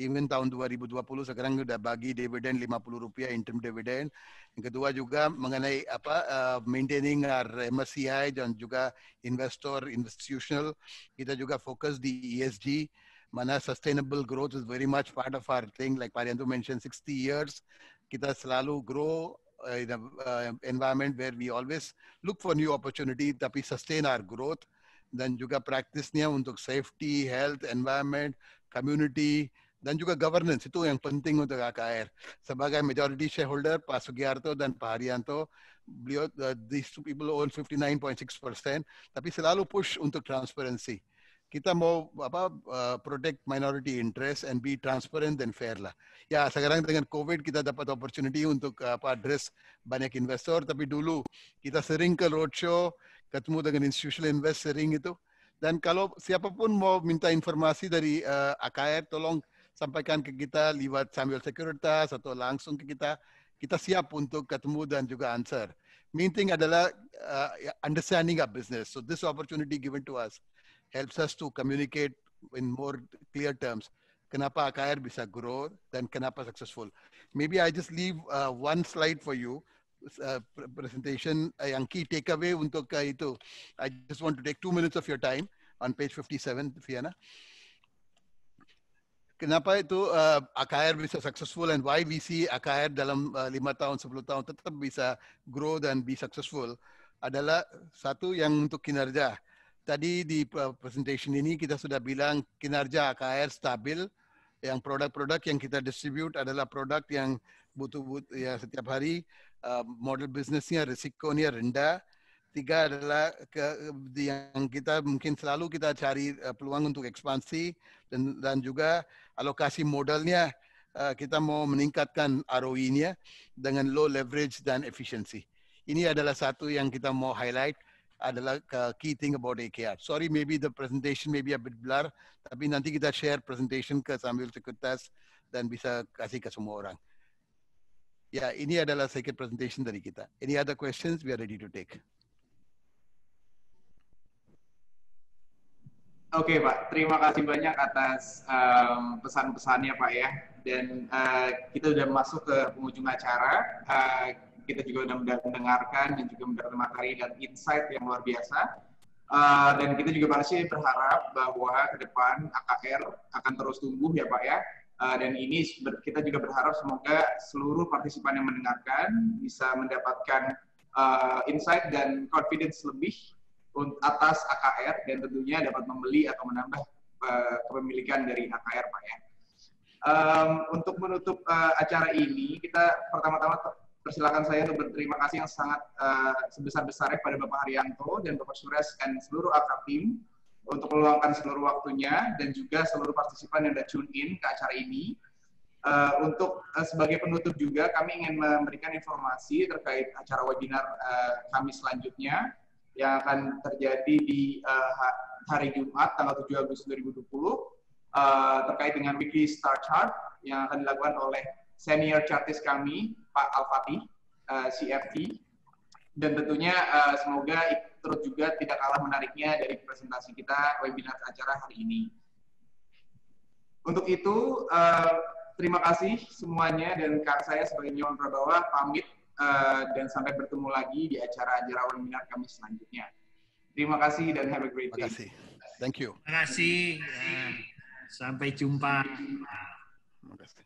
Even tahun 2020 sekarang sudah bagi lima 50 rupiah interim dividend. Yang kedua juga mengenai apa uh, maintaining our MSCI dan juga investor institutional. Kita juga fokus di ESG mana sustainable growth is very much part of our thing. Like pak Yanto mentioned, 60 years kita selalu grow Uh, in an uh, environment where we always look for new opportunity that we sustain our growth, then practice niya, untuk safety, health, environment, community, dan juga governance itu yang penting untuk KKR. Sebagai majority shareholder Pak Sugiarto dan Pak Haryanto, beliau uh, these two people own 59.6%, tapi selalu push untuk transparency. kita mau apa uh, protect minority interest and be transparent and fair lah. Ya sekarang dengan COVID kita dapat opportunity untuk uh, apa address banyak investor tapi dulu kita sering ke roadshow ketemu dengan institutional invest sering itu dan kalau siapapun mau minta informasi dari uh, eh, AKR tolong sampaikan ke kita lewat Samuel Sekuritas atau langsung ke kita kita siap untuk ketemu dan juga answer. Main thing adalah uh, understanding our business. So this opportunity given to us helps us to communicate in more clear terms. Kenapa Akair bisa grow, dan kenapa successful. Maybe I just leave uh, one slide for you. Uh, presentation uh, yang key takeaway untuk uh, itu. I just want to take two minutes of your time on page 57, Fiona. Kenapa itu uh, Akair bisa successful and why we see Akair dalam uh, lima tahun, sepuluh tahun tetap bisa grow dan be successful adalah satu yang untuk kinerja. Tadi di eh, presentation ini kita sudah bilang kinerja AKR stabil. Yang produk-produk yang kita distribute adalah produk yang butuh, butuh ya setiap hari uh, model bisnisnya risikonya rendah. Tiga adalah ke, yang kita mungkin selalu kita cari uh, peluang untuk ekspansi dan dan juga alokasi modalnya uh, kita mau meningkatkan ROI-nya dengan low leverage dan efisiensi. Ini adalah satu yang kita mau highlight adalah uh, key thing about AKR. Sorry, maybe the presentation maybe a bit blur, tapi nanti kita share presentation ke sambil sekretas dan bisa kasih ke semua orang. Ya, ini adalah second presentation dari kita. Any other questions? We are ready to take. Oke okay, Pak, terima kasih banyak atas um, pesan-pesannya Pak ya. Dan uh, kita sudah masuk ke penghujung acara. Uh, kita juga sudah mendengarkan dan juga mendapat materi dan insight yang luar biasa. Uh, dan kita juga masih berharap bahwa ke depan AKR akan terus tumbuh ya Pak ya. Uh, dan ini kita juga berharap semoga seluruh partisipan yang mendengarkan bisa mendapatkan uh, insight dan confidence lebih atas AKR dan tentunya dapat membeli atau menambah kepemilikan dari AKR Pak ya. Um, untuk menutup uh, acara ini, kita pertama-tama persilakan saya untuk berterima kasih yang sangat uh, sebesar-besarnya kepada Bapak Haryanto dan Bapak Sures dan seluruh akrab untuk meluangkan seluruh waktunya dan juga seluruh partisipan yang sudah tune in ke acara ini. Uh, untuk uh, sebagai penutup juga kami ingin memberikan informasi terkait acara webinar uh, kami selanjutnya yang akan terjadi di uh, hari Jumat tanggal 7 Agustus 2020 uh, terkait dengan weekly star chart yang akan dilakukan oleh senior chartist kami Pak Al-Fatih, uh, eh, CFT, dan tentunya uh, semoga terus juga tidak kalah menariknya dari presentasi kita webinar acara hari ini. Untuk itu, uh, terima kasih semuanya dan Kak saya sebagai nyon Prabawa pamit uh, dan sampai bertemu lagi di acara-acara webinar kami selanjutnya. Terima kasih dan have a great day. Terima kasih. Thank you. Terima kasih. Sampai jumpa. Terima kasih.